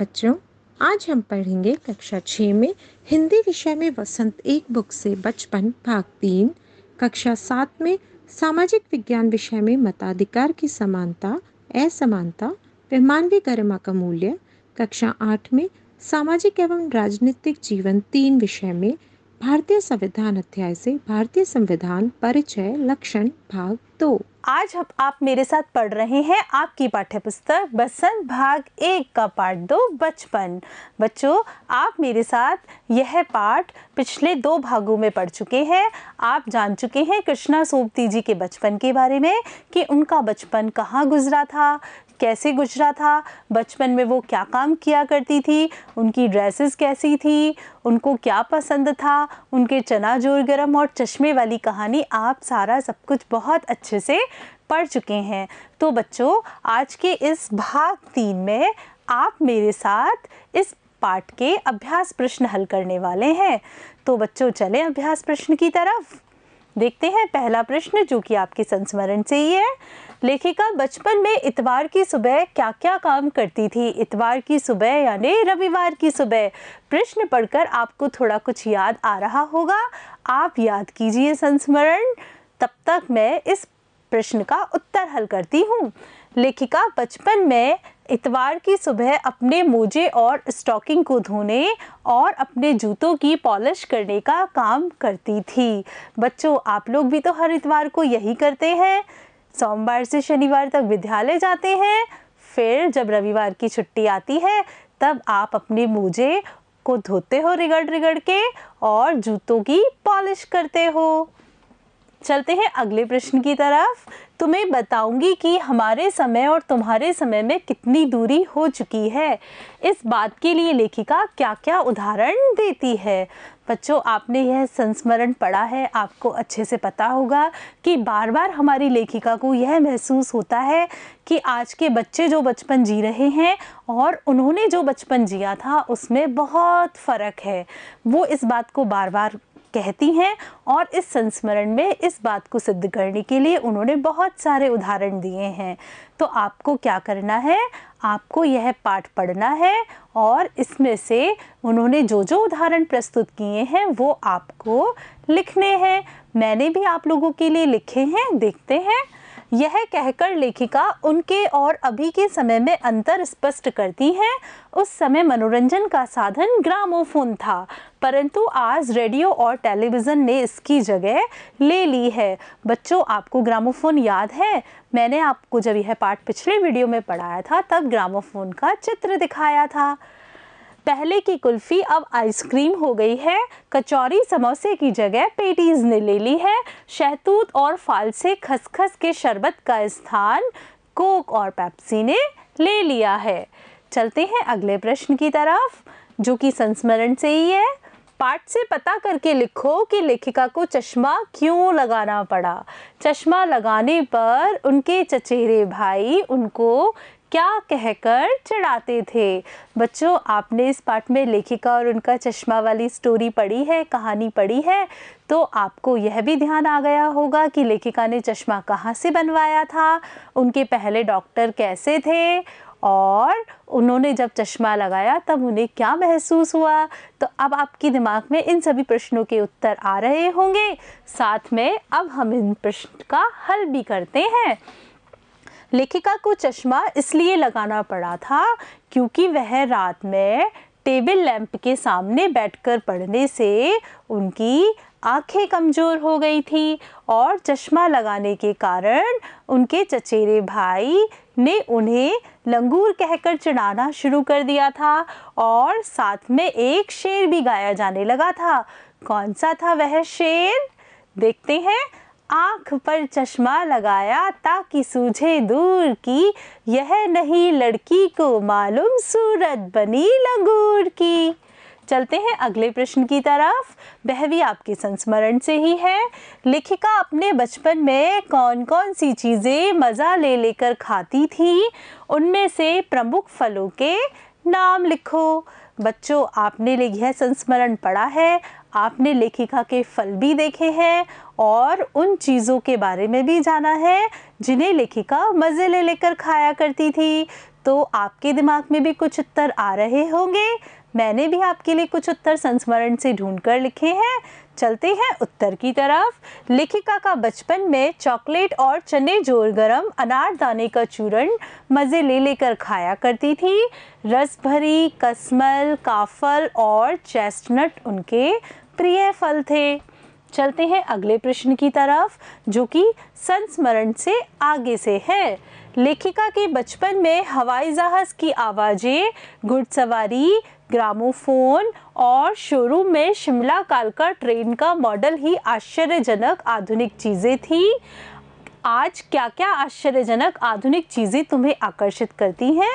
बच्चों आज हम पढ़ेंगे कक्षा छः में हिंदी विषय में वसंत एक बुक से बचपन भाग तीन कक्षा सात में सामाजिक विज्ञान विषय में मताधिकार की समानता असमानता व मानवीय गरिमा का मूल्य कक्षा आठ में सामाजिक एवं राजनीतिक जीवन तीन विषय में भारतीय संविधान अध्याय से भारतीय संविधान परिचय लक्षण भाग दो आज हम आप मेरे साथ पढ़ रहे हैं आपकी पाठ्यपुस्तक बसंत भाग एक का पाठ दो बचपन बच्चों आप मेरे साथ यह पाठ पिछले दो भागों में पढ़ चुके हैं आप जान चुके हैं कृष्णा सोपती जी के बचपन के बारे में कि उनका बचपन कहाँ गुजरा था कैसे गुजरा था बचपन में वो क्या काम किया करती थी उनकी ड्रेसेस कैसी थी उनको क्या पसंद था उनके चना जोर गरम और चश्मे वाली कहानी आप सारा सब कुछ बहुत अच्छे से पढ़ चुके हैं तो बच्चों आज के इस भाग तीन में आप मेरे साथ इस पाठ के अभ्यास प्रश्न हल करने वाले हैं तो बच्चों चले अभ्यास प्रश्न की तरफ देखते हैं पहला प्रश्न जो कि आपके संस्मरण से ही है लेखिका बचपन में इतवार की सुबह क्या क्या काम करती थी इतवार की सुबह यानी रविवार की सुबह प्रश्न पढ़कर आपको थोड़ा कुछ याद आ रहा होगा आप याद कीजिए संस्मरण तब तक मैं इस प्रश्न का उत्तर हल करती हूँ लेखिका बचपन में इतवार की सुबह अपने मोजे और स्टॉकिंग को धोने और अपने जूतों की पॉलिश करने का काम करती थी बच्चों आप लोग भी तो हर इतवार को यही करते हैं सोमवार से शनिवार तक विद्यालय जाते हैं फिर जब रविवार की छुट्टी आती है तब आप अपने मोजे को धोते हो रिगड़ रिगड़ के और जूतों की पॉलिश करते हो चलते हैं अगले प्रश्न की तरफ तुम्हें बताऊंगी कि हमारे समय और तुम्हारे समय में कितनी दूरी हो चुकी है इस बात के लिए लेखिका क्या क्या उदाहरण देती है बच्चों आपने यह संस्मरण पढ़ा है आपको अच्छे से पता होगा कि बार बार हमारी लेखिका को यह महसूस होता है कि आज के बच्चे जो बचपन जी रहे हैं और उन्होंने जो बचपन जिया था उसमें बहुत फ़र्क है वो इस बात को बार बार कहती हैं और इस संस्मरण में इस बात को सिद्ध करने के लिए उन्होंने बहुत सारे उदाहरण दिए हैं तो आपको क्या करना है आपको यह पाठ पढ़ना है और इसमें से उन्होंने जो जो उदाहरण प्रस्तुत किए हैं वो आपको लिखने हैं मैंने भी आप लोगों के लिए लिखे हैं देखते हैं यह कहकर लेखिका उनके और अभी के समय में अंतर स्पष्ट करती हैं उस समय मनोरंजन का साधन ग्रामोफोन था परंतु आज रेडियो और टेलीविज़न ने इसकी जगह ले ली है बच्चों आपको ग्रामोफोन याद है मैंने आपको जब यह पाठ पिछले वीडियो में पढ़ाया था तब ग्रामोफोन का चित्र दिखाया था पहले की कुल्फ़ी अब आइसक्रीम हो गई है कचौरी समोसे की जगह पेटीज़ ने ले ली है शहतूत और फालसे खसखस के शरबत का स्थान कोक और पेप्सी ने ले लिया है चलते हैं अगले प्रश्न की तरफ जो कि संस्मरण से ही है पाठ से पता करके लिखो कि लेखिका को चश्मा क्यों लगाना पड़ा चश्मा लगाने पर उनके चचेरे भाई उनको क्या कहकर चढ़ाते थे बच्चों आपने इस पार्ट में लेखिका और उनका चश्मा वाली स्टोरी पढ़ी है कहानी पढ़ी है तो आपको यह भी ध्यान आ गया होगा कि लेखिका ने चश्मा कहाँ से बनवाया था उनके पहले डॉक्टर कैसे थे और उन्होंने जब चश्मा लगाया तब उन्हें क्या महसूस हुआ तो अब आपके दिमाग में इन सभी प्रश्नों के उत्तर आ रहे होंगे साथ में अब हम इन प्रश्न का हल भी करते हैं लेखिका को चश्मा इसलिए लगाना पड़ा था क्योंकि वह रात में टेबल लैंप के सामने बैठकर पढ़ने से उनकी आंखें कमज़ोर हो गई थी और चश्मा लगाने के कारण उनके चचेरे भाई ने उन्हें लंगूर कहकर चढ़ाना शुरू कर दिया था और साथ में एक शेर भी गाया जाने लगा था कौन सा था वह शेर देखते हैं आंख पर चश्मा लगाया ताकि सूझे दूर की यह नहीं लड़की को मालूम सूरत बनी लंगूर की चलते हैं अगले प्रश्न की तरफ बहवी आपके संस्मरण से ही है लेखिका अपने बचपन में कौन कौन सी चीज़ें मज़ा ले लेकर खाती थी उनमें से प्रमुख फलों के नाम लिखो बच्चों आपने यह संस्मरण पढ़ा है आपने लेखिका के फल भी देखे हैं और उन चीज़ों के बारे में भी जाना है जिन्हें लेखिका मज़े ले लेकर खाया करती थी तो आपके दिमाग में भी कुछ उत्तर आ रहे होंगे मैंने भी आपके लिए कुछ उत्तर संस्मरण से ढूंढ कर लिखे हैं चलते हैं उत्तर की तरफ लेखिका का बचपन में चॉकलेट और चने जोर गरम अनारदाने का चूरण मज़े ले लेकर खाया करती थी रस भरी कसमल काफल और चेस्टनट उनके प्रिय फल थे चलते हैं अगले प्रश्न की तरफ जो कि संस्मरण से आगे से है लेखिका के बचपन में हवाई जहाज़ की आवाज़ें घुड़सवारी ग्रामोफोन और शोरूम में शिमला कालका ट्रेन का मॉडल ही आश्चर्यजनक आधुनिक चीज़ें थी आज क्या क्या आश्चर्यजनक आधुनिक चीज़ें तुम्हें आकर्षित करती हैं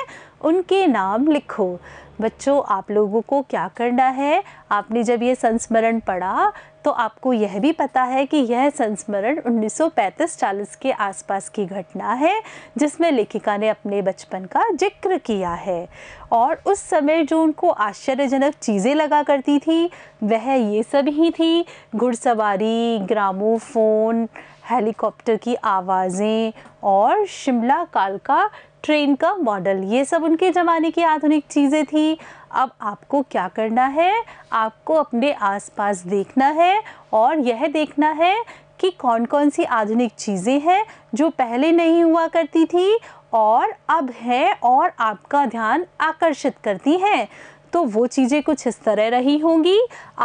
उनके नाम लिखो बच्चों आप लोगों को क्या करना है आपने जब ये संस्मरण पढ़ा तो आपको यह भी पता है कि यह संस्मरण 1935-40 के आसपास की घटना है जिसमें लेखिका ने अपने बचपन का जिक्र किया है और उस समय जो उनको आश्चर्यजनक चीज़ें लगा करती थी वह ये सब ही थी घुड़सवारी ग्रामोफोन हेलीकॉप्टर की आवाज़ें और शिमला काल का ट्रेन का मॉडल ये सब उनके ज़माने की आधुनिक चीज़ें थी अब आपको क्या करना है आपको अपने आसपास देखना है और यह देखना है कि कौन कौन सी आधुनिक चीज़ें हैं जो पहले नहीं हुआ करती थी और अब है और आपका ध्यान आकर्षित करती हैं तो वो चीज़ें कुछ इस तरह रही होंगी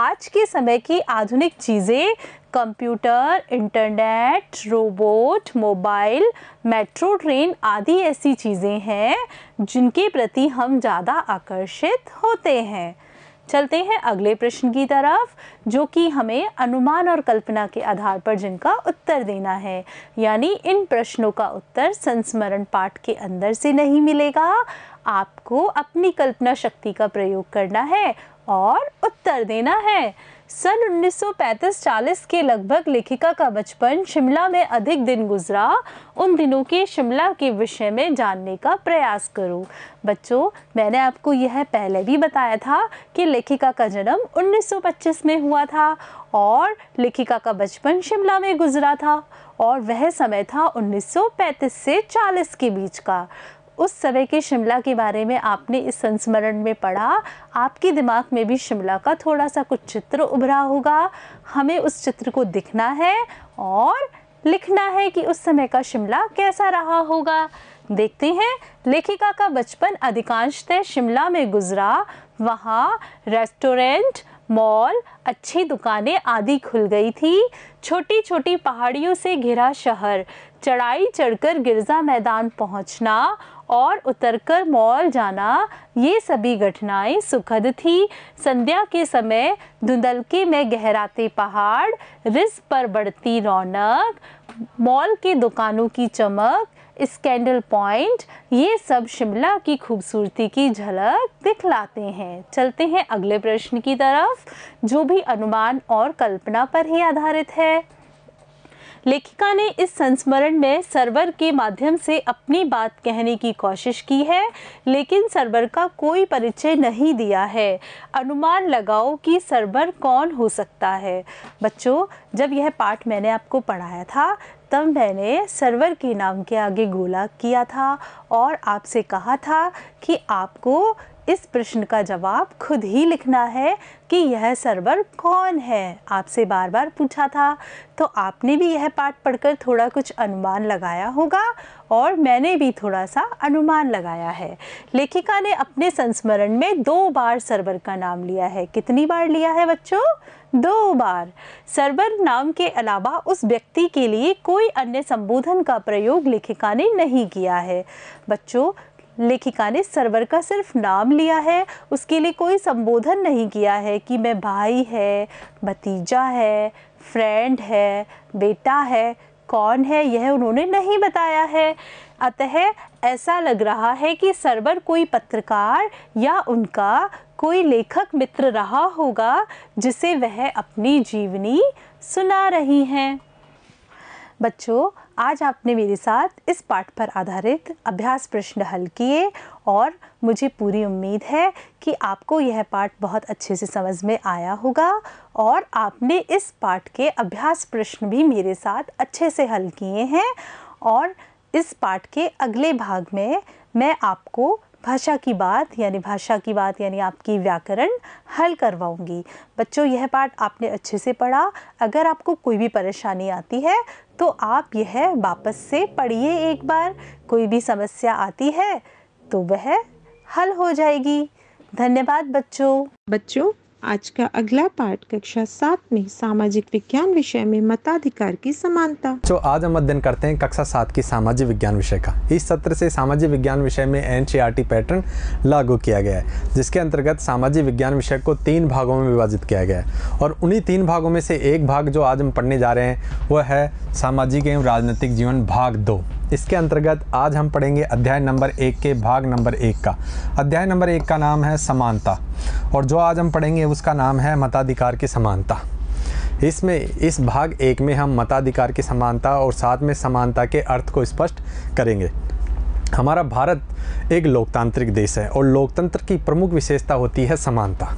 आज के समय की आधुनिक चीज़ें computer internet robot mobile metro train आदि ऐसी चीज़ें हैं जिनके प्रति हम ज़्यादा आकर्षित होते हैं चलते हैं अगले प्रश्न की तरफ जो कि हमें अनुमान और कल्पना के आधार पर जिनका उत्तर देना है यानी इन प्रश्नों का उत्तर संस्मरण पाठ के अंदर से नहीं मिलेगा आपको अपनी कल्पना शक्ति का प्रयोग करना है और उत्तर देना है सन 1935-40 के लगभग लेखिका का बचपन शिमला में अधिक दिन गुजरा उन दिनों के शिमला के विषय में जानने का प्रयास करो बच्चों मैंने आपको यह पहले भी बताया था कि लेखिका का जन्म 1925 में हुआ था और लेखिका का बचपन शिमला में गुजरा था और वह समय था 1935 से 40 के बीच का उस समय के शिमला के बारे में आपने इस संस्मरण में पढ़ा आपके दिमाग में भी शिमला का थोड़ा सा कुछ चित्र उभरा होगा हमें उस चित्र को दिखना है और लिखना है कि उस समय का शिमला कैसा रहा होगा देखते हैं लेखिका का बचपन अधिकांशतः शिमला में गुजरा वहाँ रेस्टोरेंट मॉल अच्छी दुकानें आदि खुल गई थी छोटी छोटी पहाड़ियों से घिरा शहर चढ़ाई चढ़कर गिरजा मैदान पहुंचना और उतरकर मॉल जाना ये सभी घटनाएं सुखद थी संध्या के समय धुंधलके में गहराते पहाड़ रिस पर बढ़ती रौनक मॉल के दुकानों की चमक स्कैंडल पॉइंट ये सब शिमला की खूबसूरती की झलक दिखलाते हैं चलते हैं अगले प्रश्न की तरफ जो भी अनुमान और कल्पना पर ही आधारित है लेखिका ने इस संस्मरण में सर्वर के माध्यम से अपनी बात कहने की कोशिश की है लेकिन सर्वर का कोई परिचय नहीं दिया है अनुमान लगाओ कि सर्वर कौन हो सकता है बच्चों जब यह पाठ मैंने आपको पढ़ाया था तब मैंने सर्वर के नाम के आगे गोला किया था और आपसे कहा था कि आपको इस प्रश्न का जवाब खुद ही लिखना है कि यह सर्वर कौन है आपसे बार बार पूछा था तो आपने भी यह पाठ पढ़कर थोड़ा कुछ अनुमान लगाया होगा और मैंने भी थोड़ा सा अनुमान लगाया है लेखिका ने अपने संस्मरण में दो बार सर्वर का नाम लिया है कितनी बार लिया है बच्चों दो बार सर्वर नाम के अलावा उस व्यक्ति के लिए कोई अन्य संबोधन का प्रयोग लेखिका ने नहीं किया है बच्चों लेखिका ने सरवर का सिर्फ नाम लिया है उसके लिए कोई संबोधन नहीं किया है कि मैं भाई है भतीजा है फ्रेंड है बेटा है कौन है यह उन्होंने नहीं बताया है अतः ऐसा लग रहा है कि सरवर कोई पत्रकार या उनका कोई लेखक मित्र रहा होगा जिसे वह अपनी जीवनी सुना रही हैं बच्चों आज आपने मेरे साथ इस पाठ पर आधारित अभ्यास प्रश्न हल किए और मुझे पूरी उम्मीद है कि आपको यह पाठ बहुत अच्छे से समझ में आया होगा और आपने इस पाठ के अभ्यास प्रश्न भी मेरे साथ अच्छे से हल किए हैं और इस पाठ के अगले भाग में मैं आपको भाषा की बात यानी भाषा की बात यानी आपकी व्याकरण हल करवाऊंगी बच्चों यह पाठ आपने अच्छे से पढ़ा अगर आपको कोई भी परेशानी आती है तो आप यह वापस से पढ़िए एक बार कोई भी समस्या आती है तो वह हल हो जाएगी धन्यवाद बच्चों बच्चों आज का अगला पाठ कक्षा सात में सामाजिक विज्ञान विषय में मताधिकार की समानता तो आज हम अध्ययन करते हैं कक्षा सात की सामाजिक विज्ञान विषय का इस सत्र से सामाजिक विज्ञान विषय में एन पैटर्न लागू किया गया है जिसके अंतर्गत सामाजिक विज्ञान विषय को तीन भागों में विभाजित किया गया है और उन्हीं तीन भागों में से एक भाग जो आज हम पढ़ने जा रहे हैं वह है सामाजिक एवं राजनीतिक जीवन भाग दो इसके अंतर्गत आज हम पढ़ेंगे अध्याय नंबर एक के भाग नंबर एक का अध्याय नंबर एक का नाम है समानता और जो आज हम पढ़ेंगे उसका नाम है मताधिकार की समानता इसमें इस भाग एक में हम मताधिकार की समानता और साथ में समानता के अर्थ को स्पष्ट करेंगे हमारा भारत एक लोकतांत्रिक देश है और लोकतंत्र की प्रमुख विशेषता होती है समानता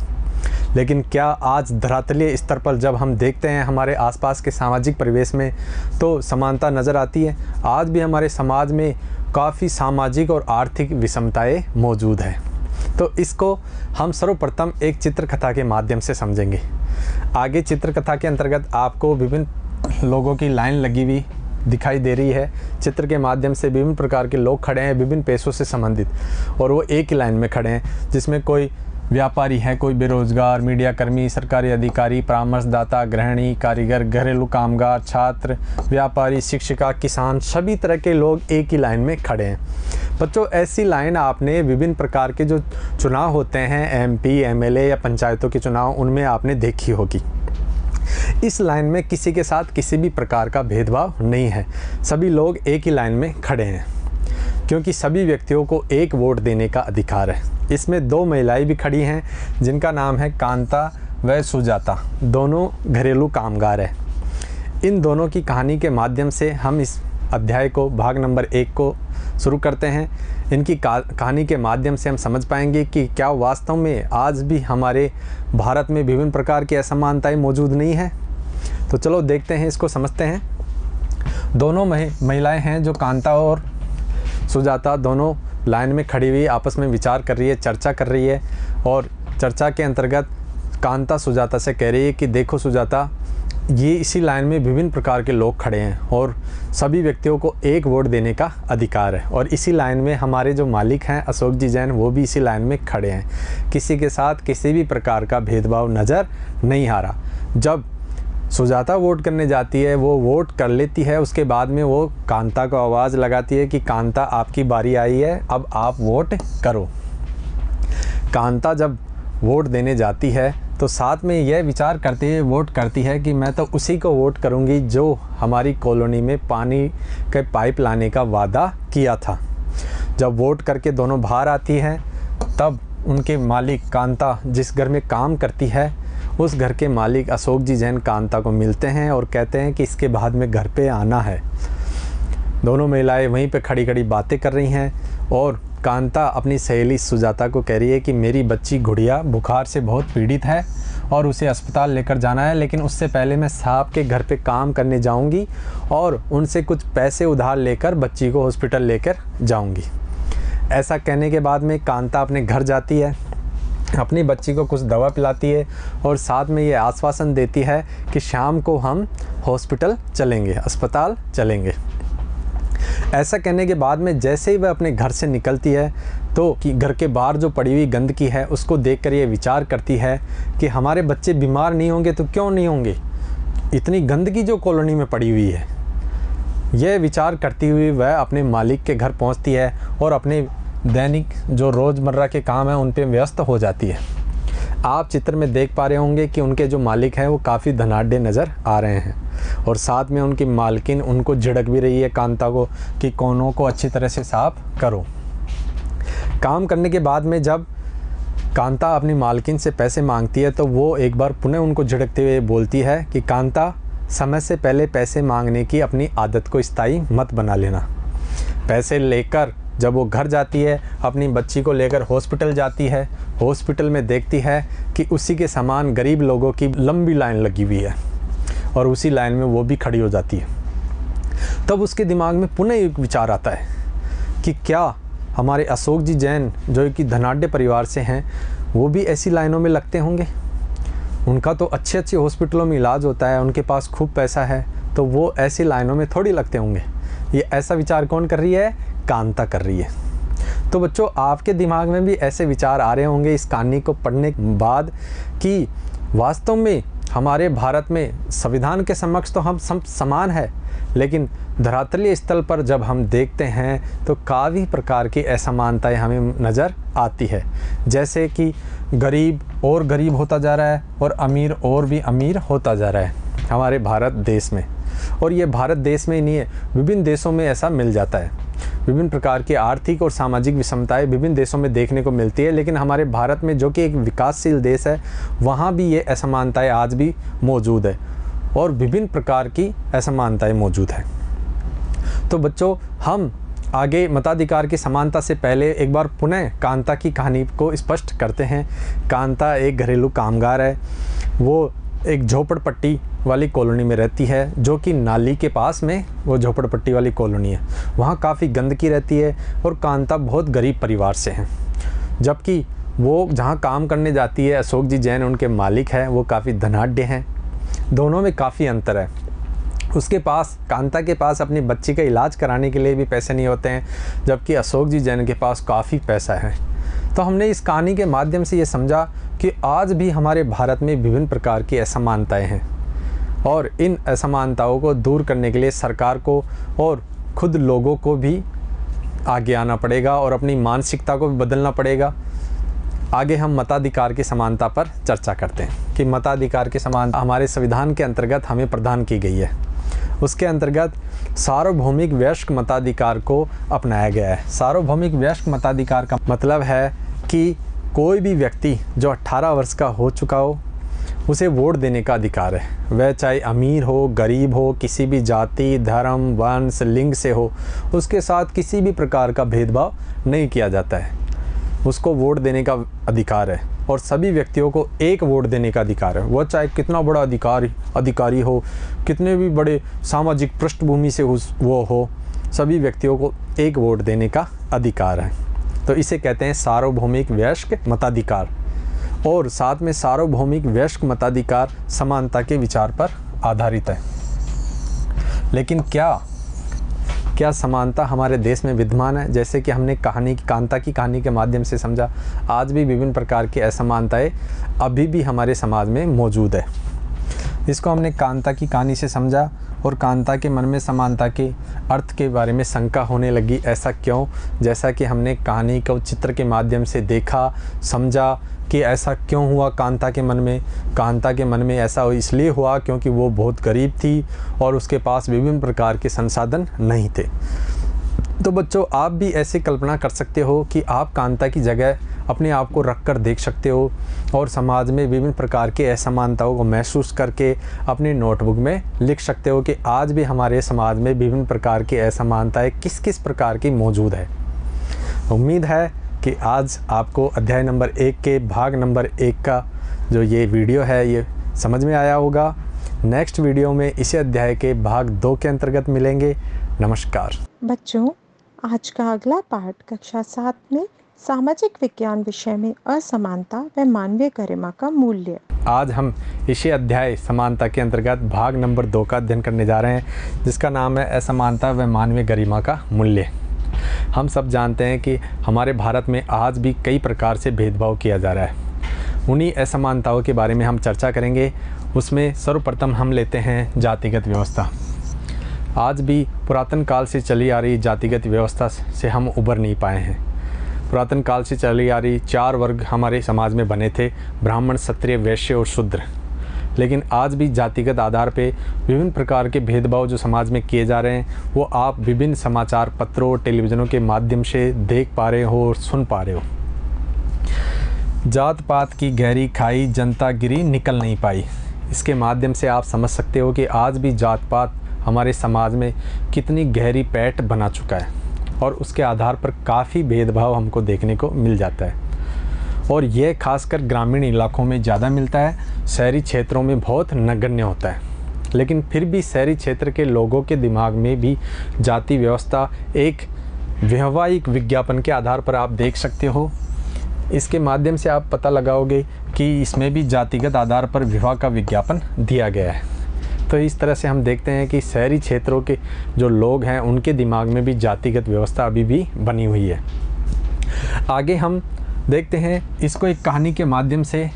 लेकिन क्या आज धरातलीय स्तर पर जब हम देखते हैं हमारे आसपास के सामाजिक परिवेश में तो समानता नज़र आती है आज भी हमारे समाज में काफ़ी सामाजिक और आर्थिक विषमताएँ मौजूद हैं तो इसको हम सर्वप्रथम एक चित्रकथा के माध्यम से समझेंगे आगे चित्रकथा के अंतर्गत आपको विभिन्न लोगों की लाइन लगी हुई दिखाई दे रही है चित्र के माध्यम से विभिन्न प्रकार के लोग खड़े हैं विभिन्न पेशों से संबंधित और वो एक ही लाइन में खड़े हैं जिसमें कोई व्यापारी हैं कोई बेरोजगार मीडियाकर्मी सरकारी अधिकारी परामर्शदाता गृहिणी कारीगर घरेलू कामगार छात्र व्यापारी शिक्षिका किसान सभी तरह के लोग एक ही लाइन में खड़े हैं बच्चों ऐसी लाइन आपने विभिन्न प्रकार के जो चुनाव होते हैं एमपी एमएलए या पंचायतों के चुनाव उनमें आपने देखी होगी इस लाइन में किसी के साथ किसी भी प्रकार का भेदभाव नहीं है सभी लोग एक ही लाइन में खड़े हैं क्योंकि सभी व्यक्तियों को एक वोट देने का अधिकार है इसमें दो महिलाएं भी खड़ी हैं जिनका नाम है कांता व सुजाता दोनों घरेलू कामगार हैं इन दोनों की कहानी के माध्यम से हम इस अध्याय को भाग नंबर एक को शुरू करते हैं इनकी कहानी के माध्यम से हम समझ पाएंगे कि क्या वास्तव में आज भी हमारे भारत में विभिन्न प्रकार की असमानताएँ मौजूद नहीं हैं तो चलो देखते हैं इसको समझते हैं दोनों महिलाएं हैं जो कांता और सुजाता दोनों लाइन में खड़ी हुई आपस में विचार कर रही है चर्चा कर रही है और चर्चा के अंतर्गत कांता सुजाता से कह रही है कि देखो सुजाता ये इसी लाइन में विभिन्न प्रकार के लोग खड़े हैं और सभी व्यक्तियों को एक वोट देने का अधिकार है और इसी लाइन में हमारे जो मालिक हैं अशोक जी जैन वो भी इसी लाइन में खड़े हैं किसी के साथ किसी भी प्रकार का भेदभाव नज़र नहीं आ रहा जब सुजाता वोट करने जाती है वो वोट कर लेती है उसके बाद में वो कांता को आवाज़ लगाती है कि कांता आपकी बारी आई है अब आप वोट करो कांता जब वोट देने जाती है तो साथ में यह विचार करते हुए वोट करती है कि मैं तो उसी को वोट करूंगी जो हमारी कॉलोनी में पानी के पाइप लाने का वादा किया था जब वोट करके दोनों बाहर आती हैं तब उनके मालिक कांता जिस घर में काम करती है उस घर के मालिक अशोक जी जैन कांता को मिलते हैं और कहते हैं कि इसके बाद में घर पे आना है दोनों महिलाएं वहीं पे खड़ी खड़ी बातें कर रही हैं और कांता अपनी सहेली सुजाता को कह रही है कि मेरी बच्ची गुड़िया बुखार से बहुत पीड़ित है और उसे अस्पताल लेकर जाना है लेकिन उससे पहले मैं साहब के घर पे काम करने जाऊंगी और उनसे कुछ पैसे उधार लेकर बच्ची को हॉस्पिटल लेकर जाऊंगी ऐसा कहने के बाद में कांता अपने घर जाती है अपनी बच्ची को कुछ दवा पिलाती है और साथ में ये आश्वासन देती है कि शाम को हम हॉस्पिटल चलेंगे अस्पताल चलेंगे ऐसा कहने के बाद में जैसे ही वह अपने घर से निकलती है तो कि घर के बाहर जो पड़ी हुई गंदगी है उसको देख कर ये विचार करती है कि हमारे बच्चे बीमार नहीं होंगे तो क्यों नहीं होंगे इतनी गंदगी जो कॉलोनी में पड़ी हुई है यह विचार करती हुई वह अपने मालिक के घर पहुंचती है और अपने दैनिक जो रोज़मर्रा के काम हैं उन पर व्यस्त हो जाती है आप चित्र में देख पा रहे होंगे कि उनके जो मालिक हैं वो काफ़ी धनाढ़ नज़र आ रहे हैं और साथ में उनकी मालकिन उनको झिड़क भी रही है कांता को कि कोनों को अच्छी तरह से साफ करो काम करने के बाद में जब कांता अपनी मालकिन से पैसे मांगती है तो वो एक बार पुनः उनको झिड़कते हुए बोलती है कि कांता समय से पहले पैसे मांगने की अपनी आदत को स्थायी मत बना लेना पैसे लेकर जब वो घर जाती है अपनी बच्ची को लेकर हॉस्पिटल जाती है हॉस्पिटल में देखती है कि उसी के सामान गरीब लोगों की लंबी लाइन लगी हुई है और उसी लाइन में वो भी खड़ी हो जाती है तब उसके दिमाग में पुनः एक विचार आता है कि क्या हमारे अशोक जी जैन जो कि धनाढ़ परिवार से हैं वो भी ऐसी लाइनों में लगते होंगे उनका तो अच्छे अच्छे हॉस्पिटलों में इलाज होता है उनके पास खूब पैसा है तो वो ऐसी लाइनों में थोड़ी लगते होंगे ये ऐसा विचार कौन कर रही है कांता कर रही है तो बच्चों आपके दिमाग में भी ऐसे विचार आ रहे होंगे इस कहानी को पढ़ने के बाद कि वास्तव में हमारे भारत में संविधान के समक्ष तो हम सब समान है लेकिन धरातलीय स्थल पर जब हम देखते हैं तो काफ़ी प्रकार की असमानताएँ हमें नज़र आती है जैसे कि गरीब और गरीब होता जा रहा है और अमीर और भी अमीर होता जा रहा है हमारे भारत देश में और ये भारत देश में ही नहीं है विभिन्न देशों में ऐसा मिल जाता है विभिन्न प्रकार की आर्थिक और सामाजिक विषमताएं विभिन्न देशों में देखने को मिलती है लेकिन हमारे भारत में जो कि एक विकासशील देश है वहाँ भी ये असमानताएँ आज भी मौजूद है और विभिन्न प्रकार की असमानताएँ मौजूद हैं तो बच्चों हम आगे मताधिकार की समानता से पहले एक बार पुनः कांता की कहानी को स्पष्ट करते हैं कांता एक घरेलू कामगार है वो एक झोपड़पट्टी वाली कॉलोनी में रहती है जो कि नाली के पास में वो झोपड़पट्टी वाली कॉलोनी है वहाँ काफ़ी गंदगी रहती है और कांता बहुत गरीब परिवार से हैं जबकि वो जहाँ काम करने जाती है अशोक जी जैन उनके मालिक हैं वो काफ़ी धनाढ़ हैं दोनों में काफ़ी अंतर है उसके पास कांता के पास अपनी बच्ची का इलाज कराने के लिए भी पैसे नहीं होते हैं जबकि अशोक जी जैन के पास काफ़ी पैसा है तो हमने इस कहानी के माध्यम से ये समझा कि आज भी हमारे भारत में विभिन्न प्रकार की असमानताएं हैं और इन असमानताओं को दूर करने के लिए सरकार को और खुद लोगों को भी आगे आना पड़ेगा और अपनी मानसिकता को भी बदलना पड़ेगा आगे हम मताधिकार की समानता पर चर्चा करते हैं कि मताधिकार की समानता हमारे संविधान के अंतर्गत हमें प्रदान की गई है उसके अंतर्गत सार्वभौमिक वैश्विक मताधिकार को अपनाया गया है सार्वभौमिक वैश्क मताधिकार का मतलब है कि कोई भी व्यक्ति जो 18 वर्ष का हो चुका हो उसे वोट देने का अधिकार है वह चाहे अमीर हो गरीब हो किसी भी जाति धर्म वंश लिंग से हो उसके साथ किसी भी प्रकार का भेदभाव नहीं किया जाता है उसको वोट देने का अधिकार है और सभी व्यक्तियों को एक वोट देने का अधिकार है वह चाहे कितना बड़ा अधिकारी अधिकारी हो कितने भी बड़े सामाजिक पृष्ठभूमि से उस वो हो सभी व्यक्तियों को एक वोट देने का अधिकार है तो इसे कहते हैं सार्वभौमिक वयस्क मताधिकार और साथ में सार्वभौमिक वयस्क मताधिकार समानता के विचार पर आधारित है लेकिन क्या क्या समानता हमारे देश में विद्यमान है जैसे कि हमने कहानी की कांता की कहानी के माध्यम से समझा आज भी विभिन्न प्रकार की असमानताएँ अभी भी हमारे समाज में मौजूद है इसको हमने कांता की कहानी से समझा और कांता के मन में समानता के अर्थ के बारे में शंका होने लगी ऐसा क्यों जैसा कि हमने कहानी को चित्र के माध्यम से देखा समझा कि ऐसा क्यों हुआ कांता के मन में कांता के मन में ऐसा इसलिए हुआ क्योंकि वो बहुत गरीब थी और उसके पास विभिन्न प्रकार के संसाधन नहीं थे तो बच्चों आप भी ऐसे कल्पना कर सकते हो कि आप कांता की जगह अपने आप को रख कर देख सकते हो और समाज में विभिन्न प्रकार के असमानताओं को महसूस करके अपने नोटबुक में लिख सकते हो कि आज भी हमारे समाज में विभिन्न प्रकार की असमानताएँ किस किस प्रकार की मौजूद है उम्मीद है कि आज आपको अध्याय नंबर एक के भाग नंबर एक का जो ये वीडियो है ये समझ में आया होगा नेक्स्ट वीडियो में इसी अध्याय के भाग दो के अंतर्गत मिलेंगे नमस्कार बच्चों आज का अगला पाठ कक्षा सात में सामाजिक विज्ञान विषय में असमानता व मानवीय गरिमा का मूल्य आज हम इसी अध्याय समानता के अंतर्गत भाग नंबर दो का अध्ययन करने जा रहे हैं जिसका नाम है असमानता व मानवीय गरिमा का मूल्य हम सब जानते हैं कि हमारे भारत में आज भी कई प्रकार से भेदभाव किया जा रहा है उन्हीं असमानताओं के बारे में हम चर्चा करेंगे उसमें सर्वप्रथम हम लेते हैं जातिगत व्यवस्था आज भी पुरातन काल से चली आ रही जातिगत व्यवस्था से हम उभर नहीं पाए हैं पुरातन काल से चली आ रही चार वर्ग हमारे समाज में बने थे ब्राह्मण क्षत्रिय वैश्य और शूद्र लेकिन आज भी जातिगत आधार पे विभिन्न प्रकार के भेदभाव जो समाज में किए जा रहे हैं वो आप विभिन्न समाचार पत्रों और टेलीविज़नों के माध्यम से देख पा रहे हो और सुन पा रहे हो जात पात की गहरी खाई जनता गिरी निकल नहीं पाई इसके माध्यम से आप समझ सकते हो कि आज भी जात पात हमारे समाज में कितनी गहरी पैठ बना चुका है और उसके आधार पर काफ़ी भेदभाव हमको देखने को मिल जाता है और यह खासकर ग्रामीण इलाकों में ज़्यादा मिलता है शहरी क्षेत्रों में बहुत नगण्य होता है लेकिन फिर भी शहरी क्षेत्र के लोगों के दिमाग में भी जाति व्यवस्था एक व्यवहारिक विज्ञापन के आधार पर आप देख सकते हो इसके माध्यम से आप पता लगाओगे कि इसमें भी जातिगत आधार पर विवाह का विज्ञापन दिया गया है तो इस तरह से हम देखते हैं कि शहरी क्षेत्रों के जो लोग हैं उनके दिमाग में भी जातिगत व्यवस्था अभी भी बनी हुई है आगे हम देखते हैं इसको एक कहानी के माध्यम से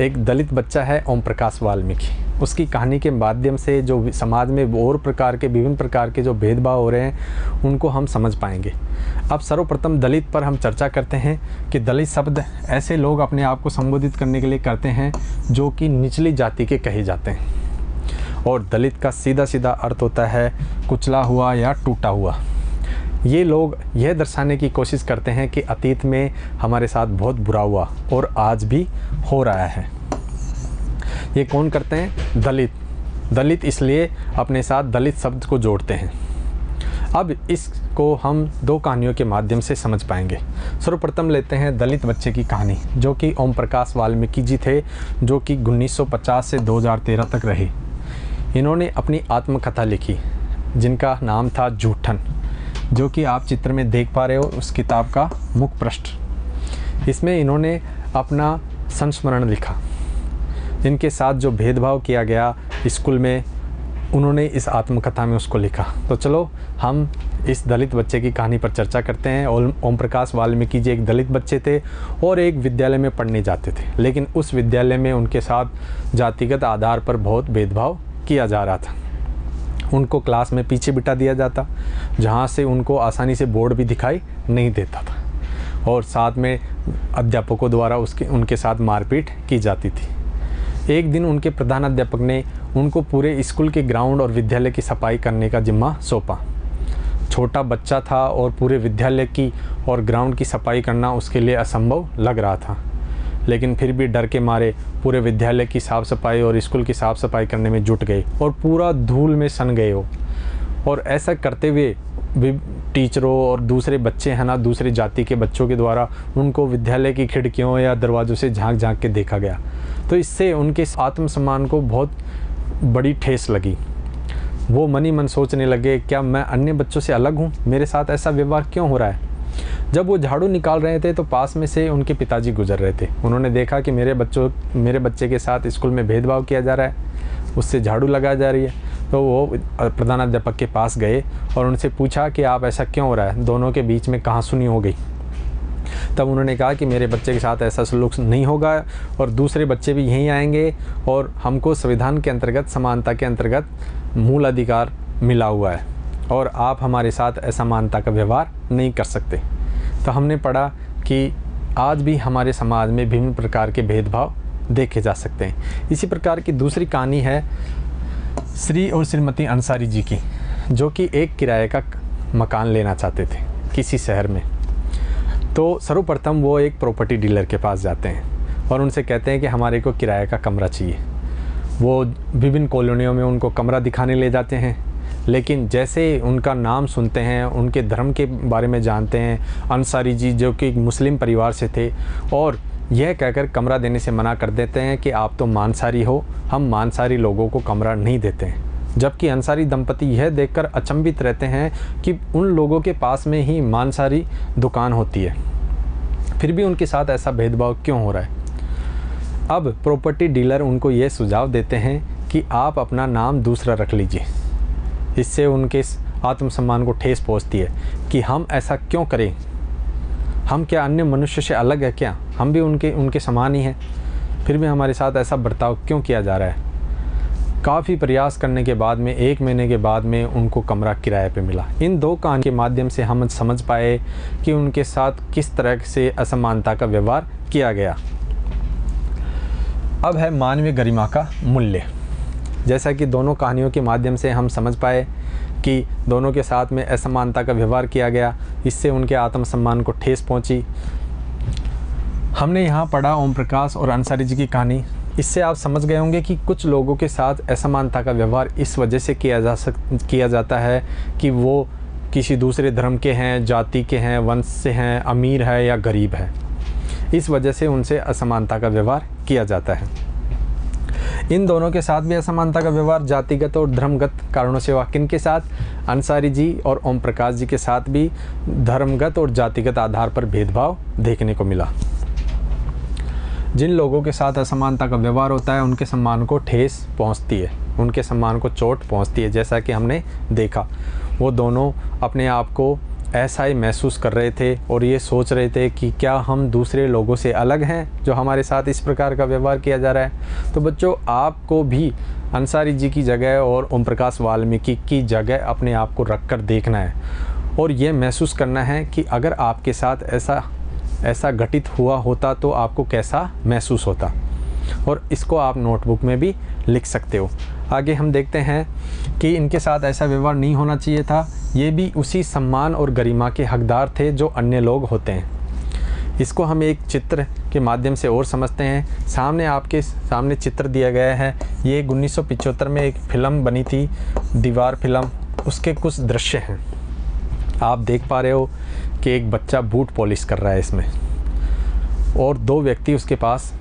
एक दलित बच्चा है ओम प्रकाश वाल्मीकि उसकी कहानी के माध्यम से जो समाज में और प्रकार के विभिन्न प्रकार के जो भेदभाव हो रहे हैं उनको हम समझ पाएंगे अब सर्वप्रथम दलित पर हम चर्चा करते हैं कि दलित शब्द ऐसे लोग अपने आप को संबोधित करने के लिए करते हैं जो कि निचली जाति के कहे जाते हैं और दलित का सीधा सीधा अर्थ होता है कुचला हुआ या टूटा हुआ ये लोग यह दर्शाने की कोशिश करते हैं कि अतीत में हमारे साथ बहुत बुरा हुआ और आज भी हो रहा है ये कौन करते हैं दलित दलित इसलिए अपने साथ दलित शब्द को जोड़ते हैं अब इसको हम दो कहानियों के माध्यम से समझ पाएंगे सर्वप्रथम लेते हैं दलित बच्चे की कहानी जो कि ओम प्रकाश वाल्मीकि जी थे जो कि 1950 से 2013 तक रहे इन्होंने अपनी आत्मकथा लिखी जिनका नाम था जूठन जो कि आप चित्र में देख पा रहे हो उस किताब का मुख पृष्ठ इसमें इन्होंने अपना संस्मरण लिखा जिनके साथ जो भेदभाव किया गया स्कूल में उन्होंने इस आत्मकथा में उसको लिखा तो चलो हम इस दलित बच्चे की कहानी पर चर्चा करते हैं ओम प्रकाश वाल्मीकि जी एक दलित बच्चे थे और एक विद्यालय में पढ़ने जाते थे लेकिन उस विद्यालय में उनके साथ जातिगत आधार पर बहुत भेदभाव किया जा रहा था उनको क्लास में पीछे बिठा दिया जाता जहाँ से उनको आसानी से बोर्ड भी दिखाई नहीं देता था और साथ में अध्यापकों द्वारा उसके उनके साथ मारपीट की जाती थी एक दिन उनके प्रधान अध्यापक ने उनको पूरे स्कूल के ग्राउंड और विद्यालय की सफाई करने का जिम्मा सौंपा छोटा बच्चा था और पूरे विद्यालय की और ग्राउंड की सफाई करना उसके लिए असंभव लग रहा था लेकिन फिर भी डर के मारे पूरे विद्यालय की साफ़ सफाई और स्कूल की साफ़ सफाई करने में जुट गए और पूरा धूल में सन गए हो और ऐसा करते हुए भी टीचरों और दूसरे बच्चे हैं ना दूसरे जाति के बच्चों के द्वारा उनको विद्यालय की खिड़कियों या दरवाज़ों से झांक झांक के देखा गया तो इससे उनके आत्मसम्मान को बहुत बड़ी ठेस लगी वो मन ही मन सोचने लगे क्या मैं अन्य बच्चों से अलग हूँ मेरे साथ ऐसा व्यवहार क्यों हो रहा है जब वो झाड़ू निकाल रहे थे तो पास में से उनके पिताजी गुजर रहे थे उन्होंने देखा कि मेरे बच्चों मेरे बच्चे के साथ स्कूल में भेदभाव किया जा रहा है उससे झाड़ू लगाया जा रही है तो वो प्रधानाध्यापक के पास गए और उनसे पूछा कि आप ऐसा क्यों हो रहा है दोनों के बीच में कहाँ सुनी हो गई तब उन्होंने कहा कि मेरे बच्चे के साथ ऐसा सलूक नहीं होगा और दूसरे बच्चे भी यहीं आएंगे और हमको संविधान के अंतर्गत समानता के अंतर्गत मूल अधिकार मिला हुआ है और आप हमारे साथ ऐसा मानता का व्यवहार नहीं कर सकते तो हमने पढ़ा कि आज भी हमारे समाज में विभिन्न प्रकार के भेदभाव देखे जा सकते हैं इसी प्रकार की दूसरी कहानी है श्री और श्रीमती अंसारी जी की जो कि एक किराए का मकान लेना चाहते थे किसी शहर में तो सर्वप्रथम वो एक प्रॉपर्टी डीलर के पास जाते हैं और उनसे कहते हैं कि हमारे को किराए का कमरा चाहिए वो विभिन्न कॉलोनियों में उनको कमरा दिखाने ले जाते हैं लेकिन जैसे उनका नाम सुनते हैं उनके धर्म के बारे में जानते हैं अंसारी जी जो कि मुस्लिम परिवार से थे और यह कहकर कमरा देने से मना कर देते हैं कि आप तो मांसाहारी हो हम मांसाहारी लोगों को कमरा नहीं देते हैं जबकि अंसारी दंपति यह देखकर अचंभित रहते हैं कि उन लोगों के पास में ही मांसाहारी दुकान होती है फिर भी उनके साथ ऐसा भेदभाव क्यों हो रहा है अब प्रॉपर्टी डीलर उनको यह सुझाव देते हैं कि आप अपना नाम दूसरा रख लीजिए इससे उनके आत्मसम्मान को ठेस पहुंचती है कि हम ऐसा क्यों करें हम क्या अन्य मनुष्य से अलग है क्या हम भी उनके उनके समान ही हैं फिर भी हमारे साथ ऐसा बर्ताव क्यों किया जा रहा है काफ़ी प्रयास करने के बाद में एक महीने के बाद में उनको कमरा किराए पे मिला इन दो कान के माध्यम से हम समझ पाए कि उनके साथ किस तरह से असमानता का व्यवहार किया गया अब है मानवीय गरिमा का मूल्य जैसा कि दोनों कहानियों के माध्यम से हम समझ पाए कि दोनों के साथ में असमानता का व्यवहार किया गया इससे उनके आत्मसम्मान को ठेस पहुंची हमने यहाँ पढ़ा ओम प्रकाश और अंसारी जी की कहानी इससे आप समझ गए होंगे कि कुछ लोगों के साथ असमानता का व्यवहार इस वजह से किया जा सक किया जाता है कि वो किसी दूसरे धर्म के हैं जाति के हैं वंश से हैं अमीर है या गरीब है इस वजह से उनसे असमानता का व्यवहार किया जाता है इन दोनों के साथ भी असमानता का व्यवहार जातिगत और धर्मगत कारणों से हुआ किन के साथ अंसारी जी और ओम प्रकाश जी के साथ भी धर्मगत और जातिगत आधार पर भेदभाव देखने को मिला जिन लोगों के साथ असमानता का व्यवहार होता है उनके सम्मान को ठेस पहुंचती है उनके सम्मान को चोट पहुंचती है जैसा कि हमने देखा वो दोनों अपने आप को ऐसा ही महसूस कर रहे थे और ये सोच रहे थे कि क्या हम दूसरे लोगों से अलग हैं जो हमारे साथ इस प्रकार का व्यवहार किया जा रहा है तो बच्चों आपको भी अंसारी जी की जगह और ओम प्रकाश वाल्मीकि की जगह अपने आप को रख कर देखना है और ये महसूस करना है कि अगर आपके साथ ऐसा ऐसा घटित हुआ होता तो आपको कैसा महसूस होता और इसको आप नोटबुक में भी लिख सकते हो आगे हम देखते हैं कि इनके साथ ऐसा व्यवहार नहीं होना चाहिए था ये भी उसी सम्मान और गरिमा के हकदार थे जो अन्य लोग होते हैं इसको हम एक चित्र के माध्यम से और समझते हैं सामने आपके सामने चित्र दिया गया है ये एक उन्नीस में एक फ़िल्म बनी थी दीवार फिल्म उसके कुछ दृश्य हैं आप देख पा रहे हो कि एक बच्चा बूट पॉलिश कर रहा है इसमें और दो व्यक्ति उसके पास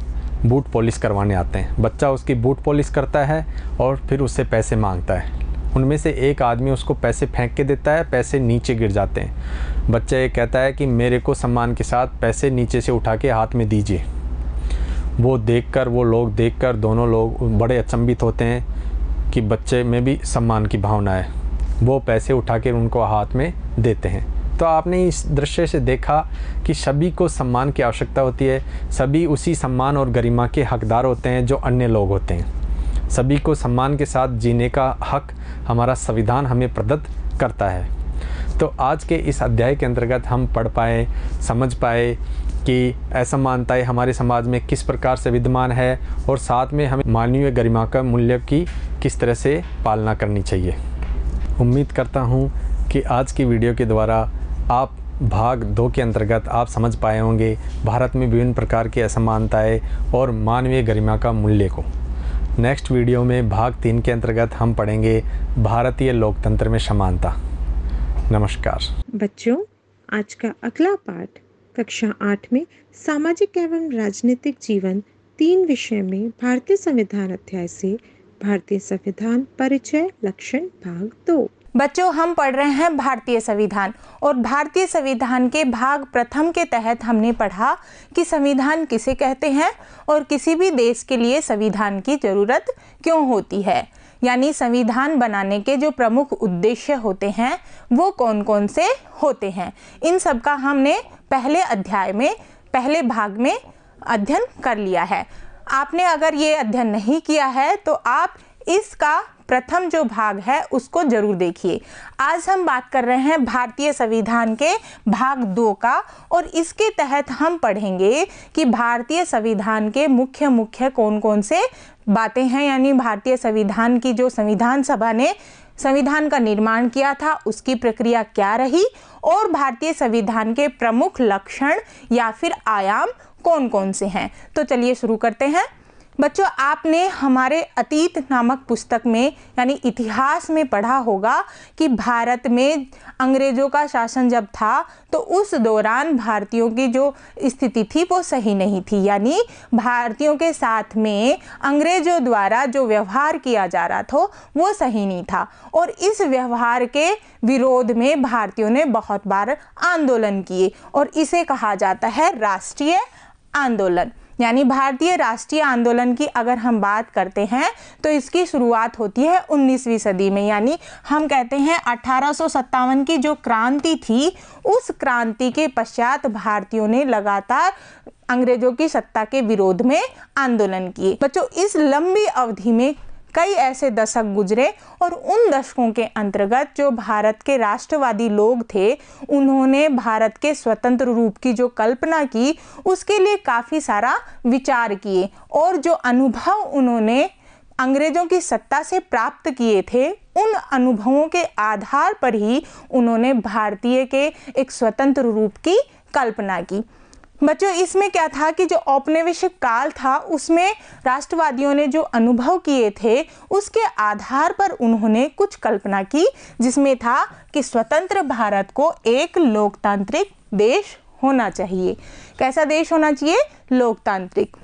बूट पॉलिश करवाने आते हैं बच्चा उसकी बूट पॉलिश करता है और फिर उससे पैसे मांगता है उनमें से एक आदमी उसको पैसे फेंक के देता है पैसे नीचे गिर जाते हैं बच्चा ये कहता है कि मेरे को सम्मान के साथ पैसे नीचे से उठा के हाथ में दीजिए वो देखकर वो लोग देखकर दोनों लोग बड़े अचंभित होते हैं कि बच्चे में भी सम्मान की भावना है वो पैसे उठा कर उनको हाथ में देते हैं तो आपने इस दृश्य से देखा कि सभी को सम्मान की आवश्यकता होती है सभी उसी सम्मान और गरिमा के हकदार होते हैं जो अन्य लोग होते हैं सभी को सम्मान के साथ जीने का हक हमारा संविधान हमें प्रदत्त करता है तो आज के इस अध्याय के अंतर्गत हम पढ़ पाए समझ पाए कि ऐसा है हमारे समाज में किस प्रकार से विद्यमान है और साथ में हमें मानवीय गरिमा का मूल्य की किस तरह से पालना करनी चाहिए उम्मीद करता हूँ कि आज की वीडियो के द्वारा आप भाग दो के अंतर्गत आप समझ पाए होंगे भारत में विभिन्न प्रकार की असमानताएँ और मानवीय गरिमा का मूल्य को नेक्स्ट वीडियो में भाग तीन के अंतर्गत हम पढ़ेंगे भारतीय लोकतंत्र में समानता नमस्कार बच्चों आज का अगला पाठ कक्षा आठ में सामाजिक एवं राजनीतिक जीवन तीन विषय में भारतीय संविधान अध्याय से भारतीय संविधान परिचय लक्षण भाग दो बच्चों हम पढ़ रहे हैं भारतीय संविधान और भारतीय संविधान के भाग प्रथम के तहत हमने पढ़ा कि संविधान किसे कहते हैं और किसी भी देश के लिए संविधान की ज़रूरत क्यों होती है यानी संविधान बनाने के जो प्रमुख उद्देश्य होते हैं वो कौन कौन से होते हैं इन सब का हमने पहले अध्याय में पहले भाग में अध्ययन कर लिया है आपने अगर ये अध्ययन नहीं किया है तो आप इसका प्रथम जो भाग है उसको जरूर देखिए आज हम बात कर रहे हैं भारतीय संविधान के भाग दो का और इसके तहत हम पढ़ेंगे कि भारतीय संविधान के मुख्य मुख्य कौन कौन से बातें हैं यानी भारतीय संविधान की जो संविधान सभा ने संविधान का निर्माण किया था उसकी प्रक्रिया क्या रही और भारतीय संविधान के प्रमुख लक्षण या फिर आयाम कौन कौन से हैं तो चलिए शुरू करते हैं बच्चों आपने हमारे अतीत नामक पुस्तक में यानी इतिहास में पढ़ा होगा कि भारत में अंग्रेज़ों का शासन जब था तो उस दौरान भारतीयों की जो स्थिति थी वो सही नहीं थी यानी भारतीयों के साथ में अंग्रेज़ों द्वारा जो व्यवहार किया जा रहा था वो सही नहीं था और इस व्यवहार के विरोध में भारतीयों ने बहुत बार आंदोलन किए और इसे कहा जाता है राष्ट्रीय आंदोलन यानी भारतीय राष्ट्रीय आंदोलन की अगर हम बात करते हैं तो इसकी शुरुआत होती है 19वीं सदी में यानी हम कहते हैं अठारह की जो क्रांति थी उस क्रांति के पश्चात भारतीयों ने लगातार अंग्रेजों की सत्ता के विरोध में आंदोलन किए बच्चों इस लंबी अवधि में कई ऐसे दशक गुजरे और उन दशकों के अंतर्गत जो भारत के राष्ट्रवादी लोग थे उन्होंने भारत के स्वतंत्र रूप की जो कल्पना की उसके लिए काफ़ी सारा विचार किए और जो अनुभव उन्होंने अंग्रेजों की सत्ता से प्राप्त किए थे उन अनुभवों के आधार पर ही उन्होंने भारतीय के एक स्वतंत्र रूप की कल्पना की बच्चों इसमें क्या था कि जो औपनिवेशिक काल था उसमें राष्ट्रवादियों ने जो अनुभव किए थे उसके आधार पर उन्होंने कुछ कल्पना की जिसमें था कि स्वतंत्र भारत को एक लोकतांत्रिक देश होना चाहिए कैसा देश होना चाहिए लोकतांत्रिक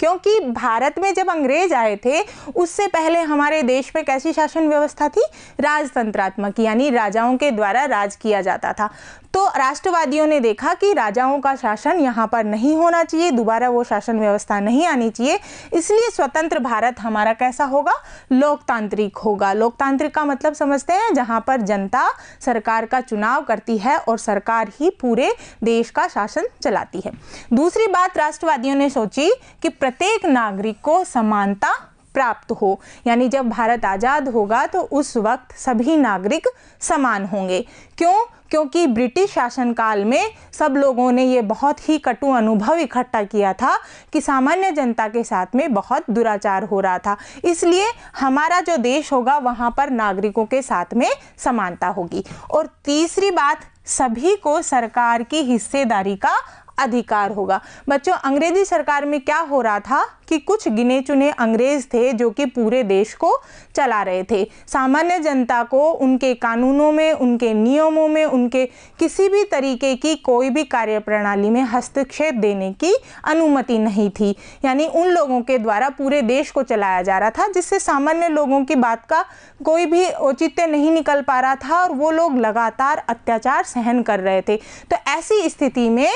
क्योंकि भारत में जब अंग्रेज आए थे उससे पहले हमारे देश में कैसी शासन व्यवस्था थी राजतंत्रात्मक यानी राजाओं के द्वारा राज किया जाता था तो राष्ट्रवादियों ने देखा कि राजाओं का शासन यहाँ पर नहीं होना चाहिए दोबारा वो शासन व्यवस्था नहीं आनी चाहिए इसलिए स्वतंत्र भारत हमारा कैसा होगा लोकतांत्रिक होगा लोकतांत्रिक का मतलब समझते हैं जहाँ पर जनता सरकार का चुनाव करती है और सरकार ही पूरे देश का शासन चलाती है दूसरी बात राष्ट्रवादियों ने सोची कि प्रत्येक नागरिक को समानता प्राप्त हो यानी जब भारत आज़ाद होगा तो उस वक्त सभी नागरिक समान होंगे क्यों क्योंकि ब्रिटिश शासनकाल में सब लोगों ने ये बहुत ही कटु अनुभव इकट्ठा किया था कि सामान्य जनता के साथ में बहुत दुराचार हो रहा था इसलिए हमारा जो देश होगा वहाँ पर नागरिकों के साथ में समानता होगी और तीसरी बात सभी को सरकार की हिस्सेदारी का अधिकार होगा बच्चों अंग्रेजी सरकार में क्या हो रहा था कि कुछ गिने चुने अंग्रेज थे जो कि पूरे देश को चला रहे थे सामान्य जनता को उनके कानूनों में उनके नियमों में उनके किसी भी तरीके की कोई भी कार्य प्रणाली में हस्तक्षेप देने की अनुमति नहीं थी यानी उन लोगों के द्वारा पूरे देश को चलाया जा रहा था जिससे सामान्य लोगों की बात का कोई भी औचित्य नहीं निकल पा रहा था और वो लोग लगातार अत्याचार सहन कर रहे थे तो ऐसी स्थिति में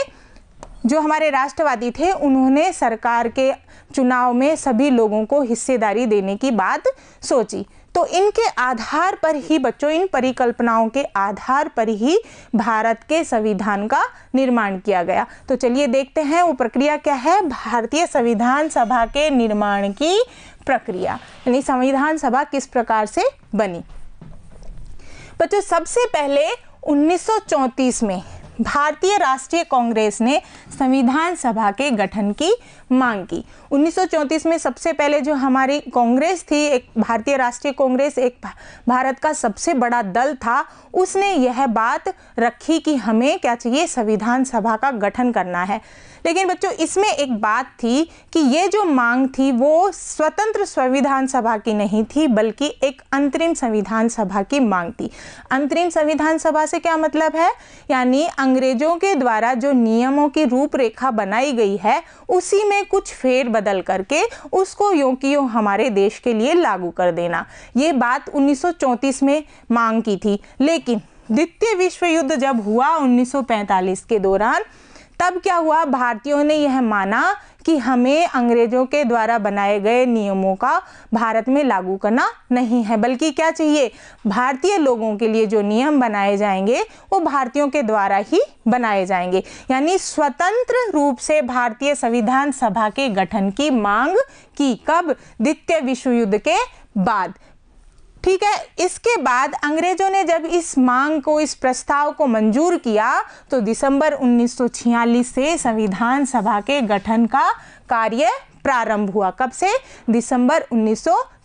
जो हमारे राष्ट्रवादी थे उन्होंने सरकार के चुनाव में सभी लोगों को हिस्सेदारी देने की बात सोची तो इनके आधार पर ही बच्चों इन परिकल्पनाओं के आधार पर ही भारत के संविधान का निर्माण किया गया तो चलिए देखते हैं वो प्रक्रिया क्या है भारतीय संविधान सभा के निर्माण की प्रक्रिया यानी संविधान सभा किस प्रकार से बनी बच्चों सबसे पहले 1934 में भारतीय राष्ट्रीय कांग्रेस ने संविधान सभा के गठन की मांग की 1934 में सबसे पहले जो हमारी कांग्रेस थी एक भारतीय राष्ट्रीय कांग्रेस एक भारत का सबसे बड़ा दल था उसने यह बात रखी कि हमें क्या चाहिए संविधान सभा का गठन करना है लेकिन बच्चों इसमें एक बात थी कि ये जो मांग थी वो स्वतंत्र संविधान सभा की नहीं थी बल्कि एक अंतरिम संविधान सभा की मांग थी अंतरिम संविधान सभा से क्या मतलब है यानी अंग्रेजों के द्वारा जो नियमों की रूपरेखा बनाई गई है उसी में में कुछ फेर बदल करके उसको यों की यों हमारे देश के लिए लागू कर देना ये बात 1934 में मांग की थी लेकिन द्वितीय विश्व युद्ध जब हुआ 1945 के दौरान तब क्या हुआ भारतीयों ने यह माना कि हमें अंग्रेजों के द्वारा बनाए गए नियमों का भारत में लागू करना नहीं है बल्कि क्या चाहिए भारतीय लोगों के लिए जो नियम बनाए जाएंगे वो भारतीयों के द्वारा ही बनाए जाएंगे यानी स्वतंत्र रूप से भारतीय संविधान सभा के गठन की मांग की कब द्वितीय विश्व युद्ध के बाद ठीक है इसके बाद अंग्रेजों ने जब इस मांग को इस प्रस्ताव को मंजूर किया तो दिसंबर 1946 से संविधान सभा के गठन का कार्य प्रारंभ हुआ कब से दिसंबर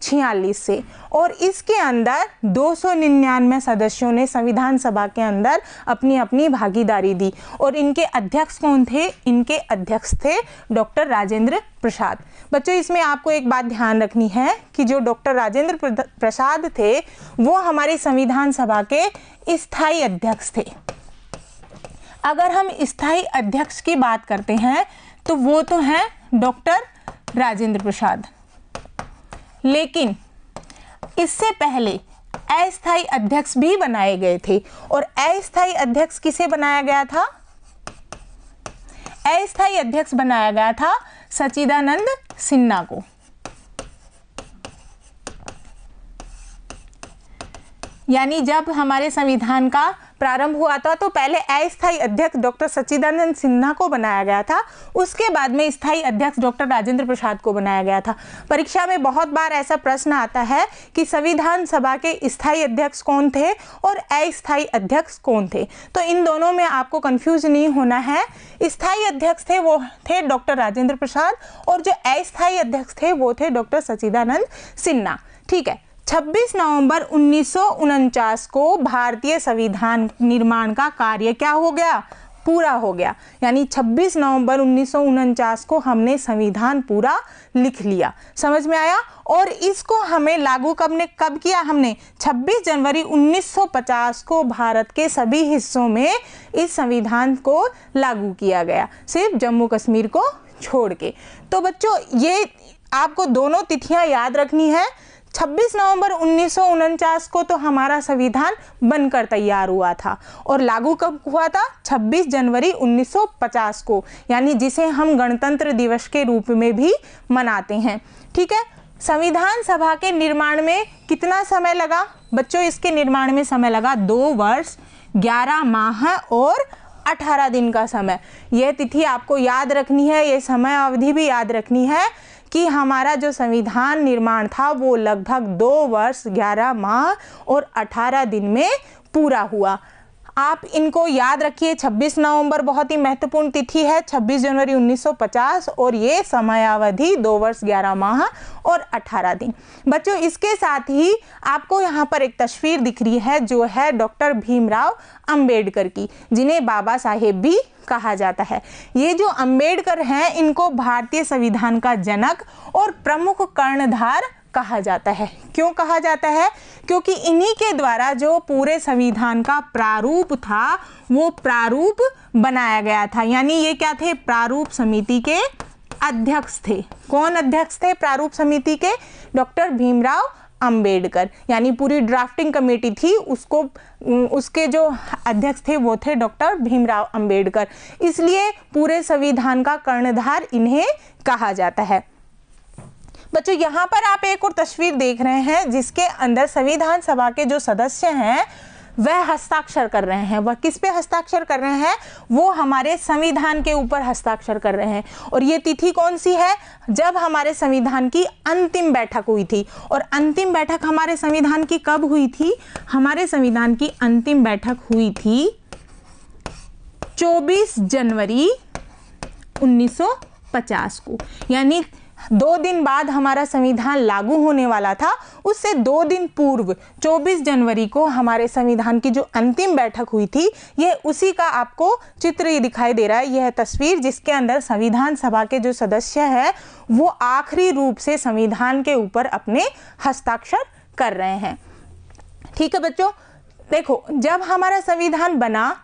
छियालीस से और इसके अंदर 299 सदस्यों ने संविधान सभा के अंदर अपनी अपनी भागीदारी दी और इनके अध्यक्ष कौन थे इनके अध्यक्ष थे डॉक्टर राजेंद्र प्रसाद बच्चों इसमें आपको एक बात ध्यान रखनी है कि जो डॉक्टर राजेंद्र प्रसाद थे वो हमारे संविधान सभा के स्थायी अध्यक्ष थे अगर हम स्थायी अध्यक्ष की बात करते हैं तो वो तो हैं डॉक्टर राजेंद्र प्रसाद लेकिन इससे पहले अस्थाई अध्यक्ष भी बनाए गए थे और अस्थाई अध्यक्ष किसे बनाया गया था अस्थाई अध्यक्ष बनाया गया था सचिदानंद सिन्हा को यानी जब हमारे संविधान का प्रारंभ हुआ था तो पहले अस्थायी अध्यक्ष डॉक्टर सच्चिदानंद सिन्हा को बनाया गया था उसके बाद में स्थायी अध्यक्ष डॉक्टर राजेंद्र प्रसाद को बनाया गया था परीक्षा में बहुत बार ऐसा प्रश्न आता है कि संविधान सभा के स्थायी अध्यक्ष कौन थे और अस्थायी अध्यक्ष कौन थे तो इन दोनों में आपको कन्फ्यूज नहीं होना है स्थायी अध्यक्ष थे वो थे डॉक्टर राजेंद्र प्रसाद और जो अस्थायी अध्यक्ष थे वो थे डॉक्टर सचिदानंद सिन्हा ठीक है 26 नवंबर उन्नीस को भारतीय संविधान निर्माण का कार्य क्या हो गया पूरा हो गया यानी 26 नवंबर उन्नीस को हमने संविधान पूरा लिख लिया समझ में आया और इसको हमें लागू कब ने कब किया हमने 26 जनवरी 1950 को भारत के सभी हिस्सों में इस संविधान को लागू किया गया सिर्फ जम्मू कश्मीर को छोड़ के तो बच्चों ये आपको दोनों तिथियां याद रखनी है 26 नवंबर उन्नीस को तो हमारा संविधान बनकर तैयार हुआ था और लागू कब हुआ था 26 जनवरी 1950 को यानी जिसे हम गणतंत्र दिवस के रूप में भी मनाते हैं ठीक है संविधान सभा के निर्माण में कितना समय लगा बच्चों इसके निर्माण में समय लगा दो वर्ष ग्यारह माह और अठारह दिन का समय यह तिथि आपको याद रखनी है यह समय अवधि भी याद रखनी है कि हमारा जो संविधान निर्माण था वो लगभग दो वर्ष ग्यारह माह और अठारह दिन में पूरा हुआ आप इनको याद रखिए 26 नवंबर बहुत ही महत्वपूर्ण तिथि है 26 जनवरी 1950 और ये समयावधि दो वर्ष ग्यारह माह और 18 दिन बच्चों इसके साथ ही आपको यहाँ पर एक तस्वीर दिख रही है जो है डॉक्टर भीमराव अंबेडकर की जिन्हें बाबा साहेब भी कहा जाता है ये जो अंबेडकर हैं इनको भारतीय संविधान का जनक और प्रमुख कर्णधार कहा जाता है क्यों कहा जाता है क्योंकि इन्हीं के द्वारा जो पूरे संविधान का प्रारूप था वो प्रारूप बनाया गया था यानी ये क्या थे प्रारूप समिति के अध्यक्ष थे कौन अध्यक्ष थे प्रारूप समिति के डॉक्टर भीमराव अंबेडकर यानी पूरी ड्राफ्टिंग कमेटी थी उसको उसके जो अध्यक्ष थे वो थे डॉक्टर भीमराव अंबेडकर इसलिए पूरे संविधान का कर्णधार इन्हें कहा जाता है बच्चों यहाँ पर आप एक और तस्वीर देख रहे हैं जिसके अंदर संविधान सभा के जो सदस्य हैं वह हस्ताक्षर कर रहे हैं वह किस पे हस्ताक्षर कर रहे हैं वो हमारे संविधान के ऊपर हस्ताक्षर कर रहे हैं और ये तिथि कौन सी है जब हमारे संविधान की अंतिम बैठक हुई थी और अंतिम बैठक हमारे संविधान की कब हुई थी हमारे संविधान की अंतिम बैठक हुई थी 24 जनवरी 1950 को यानी दो दिन बाद हमारा संविधान लागू होने वाला था उससे दो दिन पूर्व 24 जनवरी को हमारे संविधान की जो अंतिम बैठक हुई थी यह उसी का आपको चित्र ये दिखाई दे रहा है यह तस्वीर जिसके अंदर संविधान सभा के जो सदस्य है वो आखिरी रूप से संविधान के ऊपर अपने हस्ताक्षर कर रहे हैं ठीक है बच्चों देखो जब हमारा संविधान बना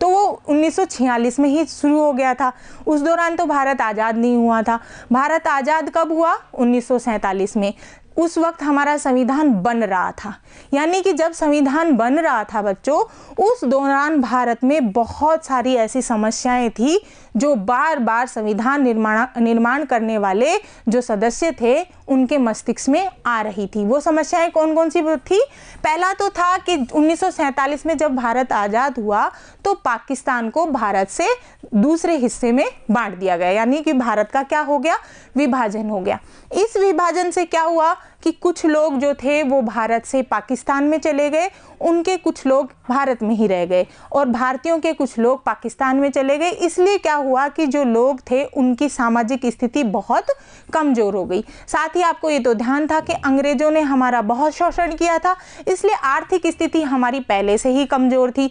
तो वो 1946 में ही शुरू हो गया था उस दौरान तो भारत आज़ाद नहीं हुआ था भारत आज़ाद कब हुआ 1947 में उस वक्त हमारा संविधान बन रहा था यानी कि जब संविधान बन रहा था बच्चों उस दौरान भारत में बहुत सारी ऐसी समस्याएं थी जो बार बार संविधान निर्माण निर्माण करने वाले जो सदस्य थे उनके मस्तिष्क में आ रही थी वो समस्याएं कौन कौन सी थी पहला तो था कि 1947 में जब भारत आज़ाद हुआ तो पाकिस्तान को भारत से दूसरे हिस्से में बांट दिया गया यानी कि भारत का क्या हो गया विभाजन हो गया इस विभाजन से क्या हुआ कि कुछ लोग जो थे वो भारत से पाकिस्तान में चले गए उनके कुछ लोग भारत में ही रह गए और भारतीयों के कुछ लोग पाकिस्तान में चले गए इसलिए क्या हुआ कि जो लोग थे उनकी सामाजिक स्थिति बहुत कमज़ोर हो गई साथ ही आपको ये तो ध्यान था कि अंग्रेज़ों ने हमारा बहुत शोषण किया था इसलिए आर्थिक स्थिति हमारी पहले से ही कमज़ोर थी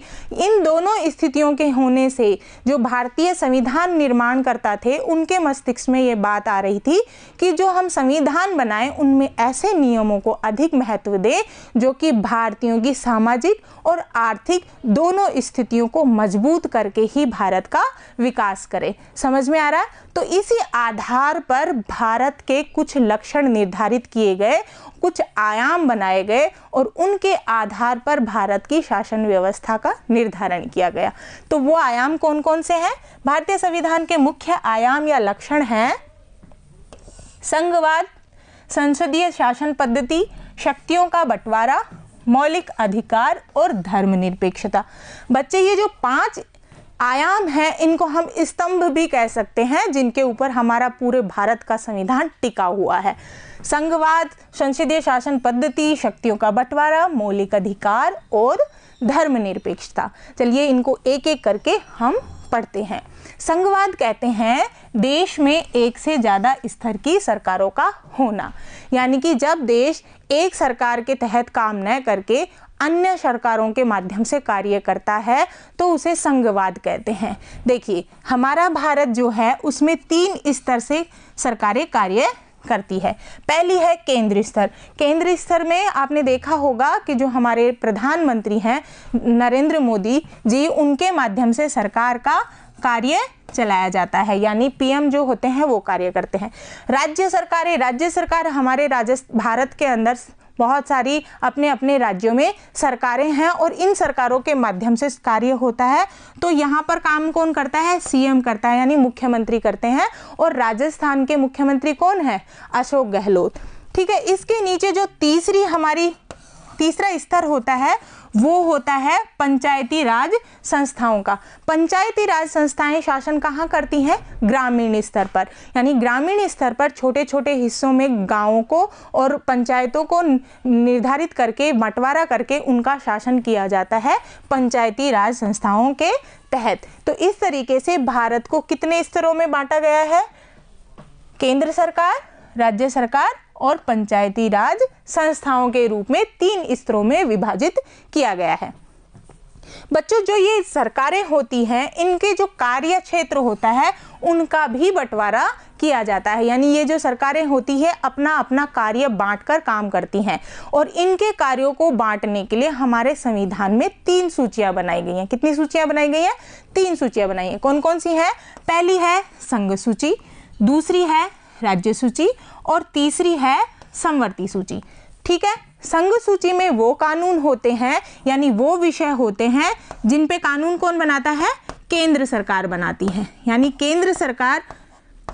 इन दोनों स्थितियों के होने से जो भारतीय संविधान निर्माण करता थे उनके मस्तिष्क में ये बात आ रही थी कि जो हम संविधान बनाए उनमें ऐसा ऐसे नियमों को अधिक महत्व दें जो कि भारतीयों की सामाजिक और आर्थिक दोनों स्थितियों को मजबूत करके ही भारत का विकास करें समझ में आ रहा है तो इसी आधार पर भारत के कुछ लक्षण निर्धारित किए गए कुछ आयाम बनाए गए और उनके आधार पर भारत की शासन व्यवस्था का निर्धारण किया गया तो वो आयाम कौन कौन से हैं भारतीय संविधान के मुख्य आयाम या लक्षण हैं संघवाद संसदीय शासन पद्धति शक्तियों का बंटवारा मौलिक अधिकार और धर्मनिरपेक्षता बच्चे ये जो पांच आयाम हैं इनको हम स्तंभ भी कह सकते हैं जिनके ऊपर हमारा पूरे भारत का संविधान टिका हुआ है संघवाद संसदीय शासन पद्धति शक्तियों का बंटवारा मौलिक अधिकार और धर्मनिरपेक्षता चलिए इनको एक एक करके हम पढ़ते हैं संघवाद कहते हैं देश में एक से ज़्यादा स्तर की सरकारों का होना यानी कि जब देश एक सरकार के तहत काम न करके अन्य सरकारों के माध्यम से कार्य करता है तो उसे संघवाद कहते हैं देखिए हमारा भारत जो है उसमें तीन स्तर से सरकारें कार्य करती है पहली है केंद्र स्तर केंद्र स्तर में आपने देखा होगा कि जो हमारे प्रधानमंत्री हैं नरेंद्र मोदी जी उनके माध्यम से सरकार का कार्य चलाया जाता है यानी पीएम जो होते हैं वो कार्य करते हैं राज्य सरकारें राज्य सरकार हमारे राजस्थान भारत के अंदर बहुत सारी अपने अपने राज्यों में सरकारें हैं और इन सरकारों के माध्यम से कार्य होता है तो यहाँ पर काम कौन करता है सीएम करता है यानी मुख्यमंत्री करते हैं और राजस्थान के मुख्यमंत्री कौन है अशोक गहलोत ठीक है इसके नीचे जो तीसरी हमारी तीसरा स्तर होता है वो होता है पंचायती राज संस्थाओं का पंचायती राज संस्थाएं शासन कहाँ करती हैं ग्रामीण स्तर पर यानी ग्रामीण स्तर पर छोटे छोटे हिस्सों में गांवों को और पंचायतों को निर्धारित करके बंटवारा करके उनका शासन किया जाता है पंचायती राज संस्थाओं के तहत तो इस तरीके से भारत को कितने स्तरों में बांटा गया है केंद्र सरकार राज्य सरकार और पंचायती राज संस्थाओं के रूप में तीन स्तरों में विभाजित किया गया है बच्चों जो ये सरकारें होती हैं इनके जो कार्य क्षेत्र होता है उनका भी बंटवारा किया जाता है यानी ये जो सरकारें होती है अपना अपना कार्य बांटकर काम करती हैं और इनके कार्यों को बांटने के लिए हमारे संविधान में तीन सूचियां बनाई गई हैं कितनी सूचियां बनाई गई हैं तीन सूचियां बनाई हैं कौन कौन सी हैं पहली है संघ सूची दूसरी है राज्य सूची और तीसरी है संवर्ती सूची ठीक है संघ सूची में वो कानून होते हैं यानी वो विषय होते हैं जिन पे कानून कौन बनाता है केंद्र सरकार बनाती है यानी केंद्र सरकार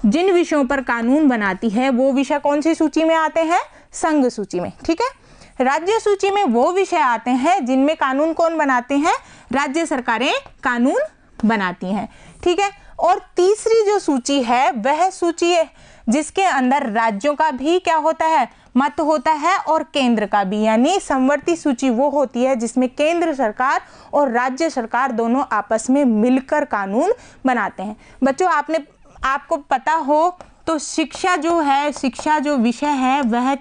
जिन विषयों पर कानून बनाती है वो विषय कौन सी सूची में आते हैं संघ सूची में ठीक है राज्य सूची में वो विषय आते हैं जिनमें कानून कौन बनाते हैं राज्य सरकारें कानून बनाती हैं ठीक है और तीसरी जो सूची है वह सूची है जिसके अंदर राज्यों का भी क्या होता है मत होता है और केंद्र का भी यानी समवर्ती सूची वो होती है जिसमें केंद्र सरकार और राज्य सरकार दोनों आपस में मिलकर कानून बनाते हैं बच्चों आपने आपको पता हो तो शिक्षा जो है शिक्षा जो विषय है वह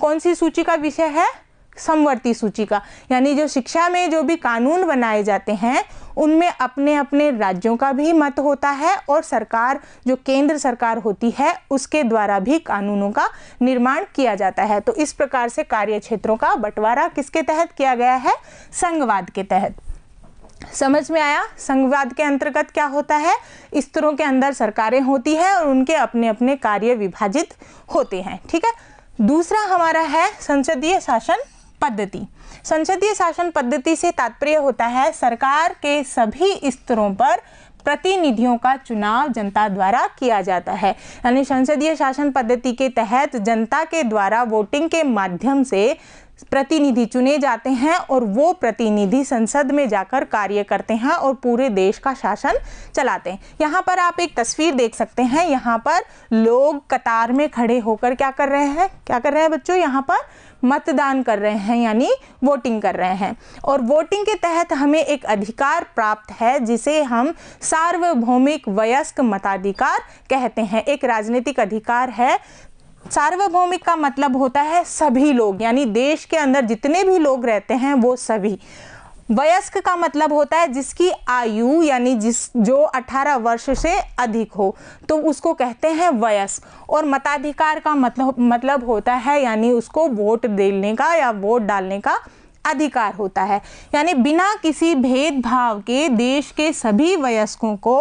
कौन सी सूची का विषय है समवर्ती सूची का यानी जो शिक्षा में जो भी कानून बनाए जाते हैं उनमें अपने अपने राज्यों का भी मत होता है और सरकार जो केंद्र सरकार होती है उसके द्वारा भी कानूनों का निर्माण किया जाता है तो इस प्रकार से कार्य क्षेत्रों का बंटवारा किसके तहत किया गया है संघवाद के तहत समझ में आया संघवाद के अंतर्गत क्या होता है स्तरों के अंदर सरकारें होती है और उनके अपने अपने कार्य विभाजित होते हैं ठीक है दूसरा हमारा है संसदीय शासन पद्धति संसदीय शासन पद्धति से तात्पर्य होता है सरकार के सभी स्तरों पर प्रतिनिधियों का चुनाव जनता द्वारा किया जाता है यानी संसदीय शासन पद्धति के तहत जनता के द्वारा वोटिंग के माध्यम से प्रतिनिधि चुने जाते हैं और वो प्रतिनिधि संसद में जाकर कार्य करते हैं और पूरे देश का शासन चलाते हैं यहाँ पर आप एक तस्वीर देख सकते हैं यहाँ पर लोग कतार में खड़े होकर क्या कर रहे हैं क्या कर रहे हैं बच्चों यहाँ पर मतदान कर रहे हैं यानी वोटिंग कर रहे हैं और वोटिंग के तहत हमें एक अधिकार प्राप्त है जिसे हम सार्वभौमिक वयस्क मताधिकार कहते हैं एक राजनीतिक अधिकार है सार्वभौमिक का मतलब होता है सभी लोग यानी देश के अंदर जितने भी लोग रहते हैं वो सभी वयस्क का मतलब होता है जिसकी आयु यानी जिस जो 18 वर्ष से अधिक हो तो उसको कहते हैं वयस्क और मताधिकार का मतलब मतलब होता है यानी उसको वोट देने का या वोट डालने का अधिकार होता है यानी बिना किसी भेदभाव के देश के सभी वयस्कों को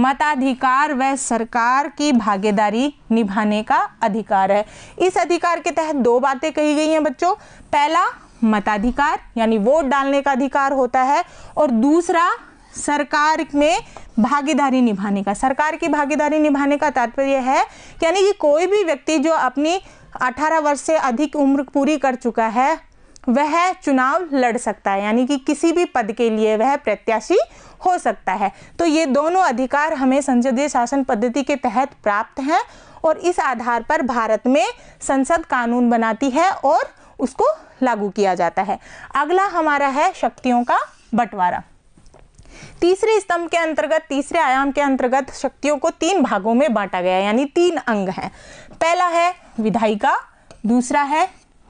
मताधिकार व सरकार की भागीदारी निभाने का अधिकार है इस अधिकार के तहत दो बातें कही गई हैं बच्चों पहला मताधिकार यानी वोट डालने का अधिकार होता है और दूसरा सरकार में भागीदारी निभाने का सरकार की भागीदारी निभाने का तात्पर्य है यानी कि कोई भी व्यक्ति जो अपनी 18 वर्ष से अधिक उम्र पूरी कर चुका है वह चुनाव लड़ सकता है यानी कि किसी भी पद के लिए वह प्रत्याशी हो सकता है तो ये दोनों अधिकार हमें संसदीय शासन पद्धति के तहत प्राप्त हैं और इस आधार पर भारत में संसद कानून बनाती है और उसको लागू किया जाता है अगला हमारा है शक्तियों का बंटवारा तीसरे स्तंभ के अंतर्गत तीसरे आयाम के अंतर्गत शक्तियों को तीन भागों में बांटा गया यानी तीन अंग हैं पहला है विधायिका दूसरा है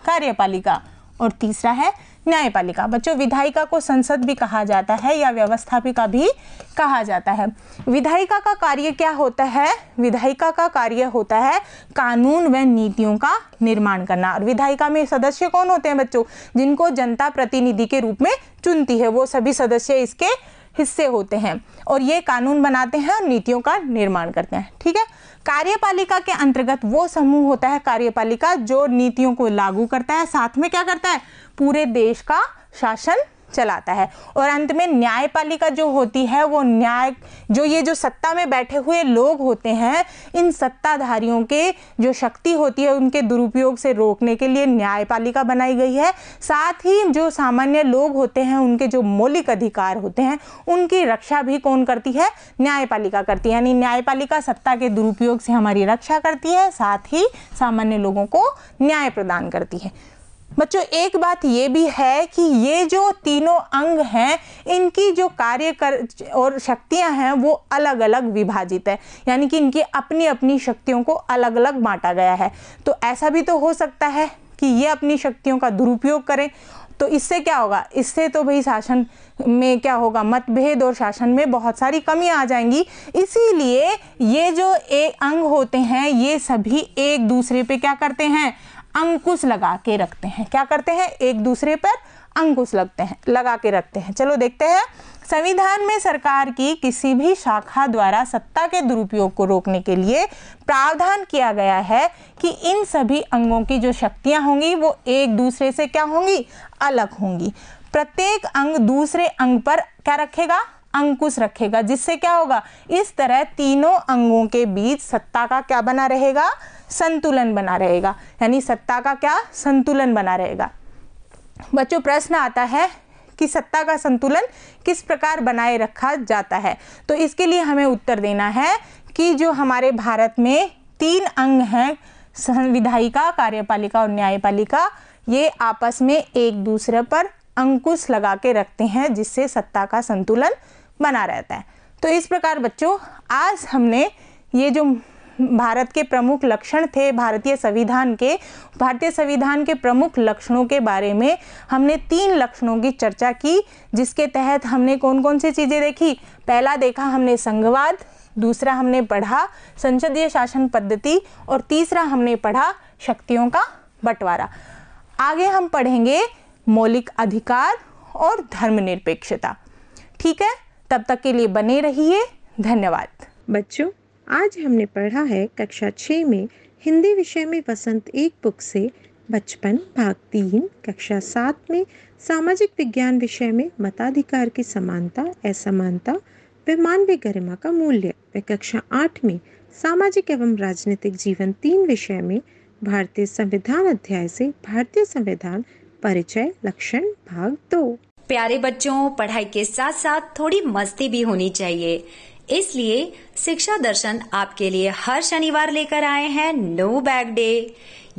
कार्यपालिका और तीसरा है न्यायपालिका बच्चों विधायिका को संसद भी कहा जाता है या व्यवस्थापिका भी कहा जाता है विधायिका का कार्य क्या होता है विधायिका का कार्य होता है कानून व नीतियों का निर्माण करना और विधायिका में सदस्य कौन होते हैं बच्चों जिनको जनता प्रतिनिधि के रूप में चुनती है वो सभी सदस्य इसके हिस्से होते हैं और ये कानून बनाते हैं और नीतियों का निर्माण करते हैं ठीक है कार्यपालिका के अंतर्गत वो समूह होता है कार्यपालिका जो नीतियों को लागू करता है साथ में क्या करता है पूरे देश का शासन चलाता है और अंत में न्यायपालिका जो होती है वो न्याय जो ये जो सत्ता में बैठे हुए लोग होते हैं इन सत्ताधारियों के जो शक्ति होती है उनके दुरुपयोग से रोकने के लिए न्यायपालिका बनाई गई है साथ ही जो सामान्य लोग होते हैं उनके जो मौलिक अधिकार होते हैं उनकी रक्षा भी कौन करती है न्यायपालिका करती है यानी न्यायपालिका सत्ता के दुरुपयोग से हमारी रक्षा करती है साथ ही सामान्य लोगों को न्याय प्रदान करती है बच्चों एक बात ये भी है कि ये जो तीनों अंग हैं इनकी जो कार्य कर और शक्तियां हैं वो अलग अलग विभाजित है यानी कि इनकी अपनी अपनी शक्तियों को अलग अलग बांटा गया है तो ऐसा भी तो हो सकता है कि ये अपनी शक्तियों का दुरुपयोग करें तो इससे क्या होगा इससे तो भाई शासन में क्या होगा मतभेद और शासन में बहुत सारी कमी आ जाएंगी इसीलिए ये जो ए अंग होते हैं ये सभी एक दूसरे पे क्या करते हैं अंकुश लगा के रखते हैं क्या करते हैं एक दूसरे पर अंकुश लगते हैं लगा के रखते हैं चलो देखते हैं संविधान में सरकार की किसी भी शाखा द्वारा सत्ता के दुरुपयोग को रोकने के लिए प्रावधान किया गया है कि इन सभी अंगों की जो शक्तियां होंगी वो एक दूसरे से क्या होंगी अलग होंगी प्रत्येक अंग दूसरे अंग पर क्या रखेगा अंकुश रखेगा जिससे क्या होगा इस तरह तीनों अंगों के बीच सत्ता का क्या बना रहेगा संतुलन बना रहेगा यानी सत्ता का क्या संतुलन बना रहेगा बच्चों प्रश्न आता है कि सत्ता का संतुलन किस प्रकार बनाए रखा जाता है तो इसके लिए हमें उत्तर देना है कि जो हमारे भारत में तीन अंग हैं संविधायिका कार्यपालिका और न्यायपालिका ये आपस में एक दूसरे पर अंकुश लगा के रखते हैं जिससे सत्ता का संतुलन बना रहता है तो इस प्रकार बच्चों आज हमने ये जो भारत के प्रमुख लक्षण थे भारतीय संविधान के भारतीय संविधान के प्रमुख लक्षणों के बारे में हमने तीन लक्षणों की चर्चा की जिसके तहत हमने कौन कौन सी चीज़ें देखी पहला देखा हमने संघवाद दूसरा हमने पढ़ा संसदीय शासन पद्धति और तीसरा हमने पढ़ा शक्तियों का बंटवारा आगे हम पढ़ेंगे मौलिक अधिकार और धर्मनिरपेक्षता ठीक है तब तक के लिए बने रहिए धन्यवाद बच्चों आज हमने पढ़ा है कक्षा छः में हिंदी विषय में वसंत एक बुक से बचपन भाग तीन कक्षा सात में सामाजिक विज्ञान विषय में मताधिकार की समानता असमानता व मानवीय गरिमा का मूल्य व कक्षा आठ में सामाजिक एवं राजनीतिक जीवन तीन विषय में भारतीय संविधान अध्याय से भारतीय संविधान परिचय लक्षण भाग दो प्यारे बच्चों पढ़ाई के साथ साथ थोड़ी मस्ती भी होनी चाहिए इसलिए शिक्षा दर्शन आपके लिए हर शनिवार लेकर आए हैं नो बैग डे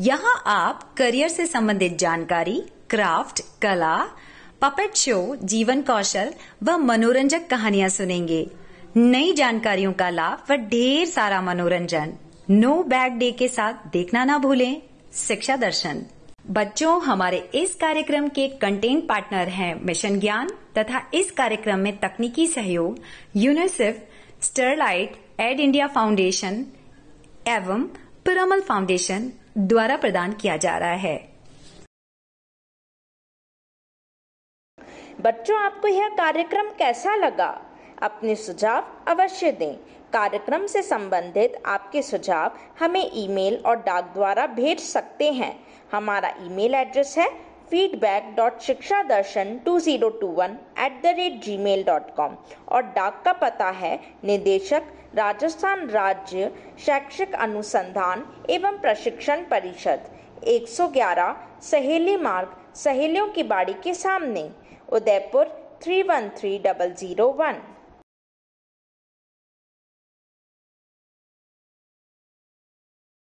यहाँ आप करियर से संबंधित जानकारी क्राफ्ट कला पपेट शो जीवन कौशल व मनोरंजक कहानियाँ सुनेंगे नई जानकारियों का लाभ व ढेर सारा मनोरंजन नो बैग डे के साथ देखना ना भूलें शिक्षा दर्शन बच्चों हमारे इस कार्यक्रम के कंटेंट पार्टनर हैं मिशन ज्ञान तथा इस कार्यक्रम में तकनीकी सहयोग UNICEF Sterlite Ed India Foundation एवं पिरामल फाउंडेशन द्वारा प्रदान किया जा रहा है बच्चों आपको यह कार्यक्रम कैसा लगा अपने सुझाव अवश्य दें कार्यक्रम से संबंधित आपके सुझाव हमें ईमेल और डाक द्वारा भेज सकते हैं हमारा ईमेल एड्रेस है feedback dot Shiksha Darshan two zero two one at the rate Gmail dot com और डाक का पता है निदेशक राजस्थान राज्य शैक्षिक अनुसंधान एवं प्रशिक्षण परिषद 111 सहेली मार्ग सहेलियों की बाड़ी के सामने Udaipur three one three double zero one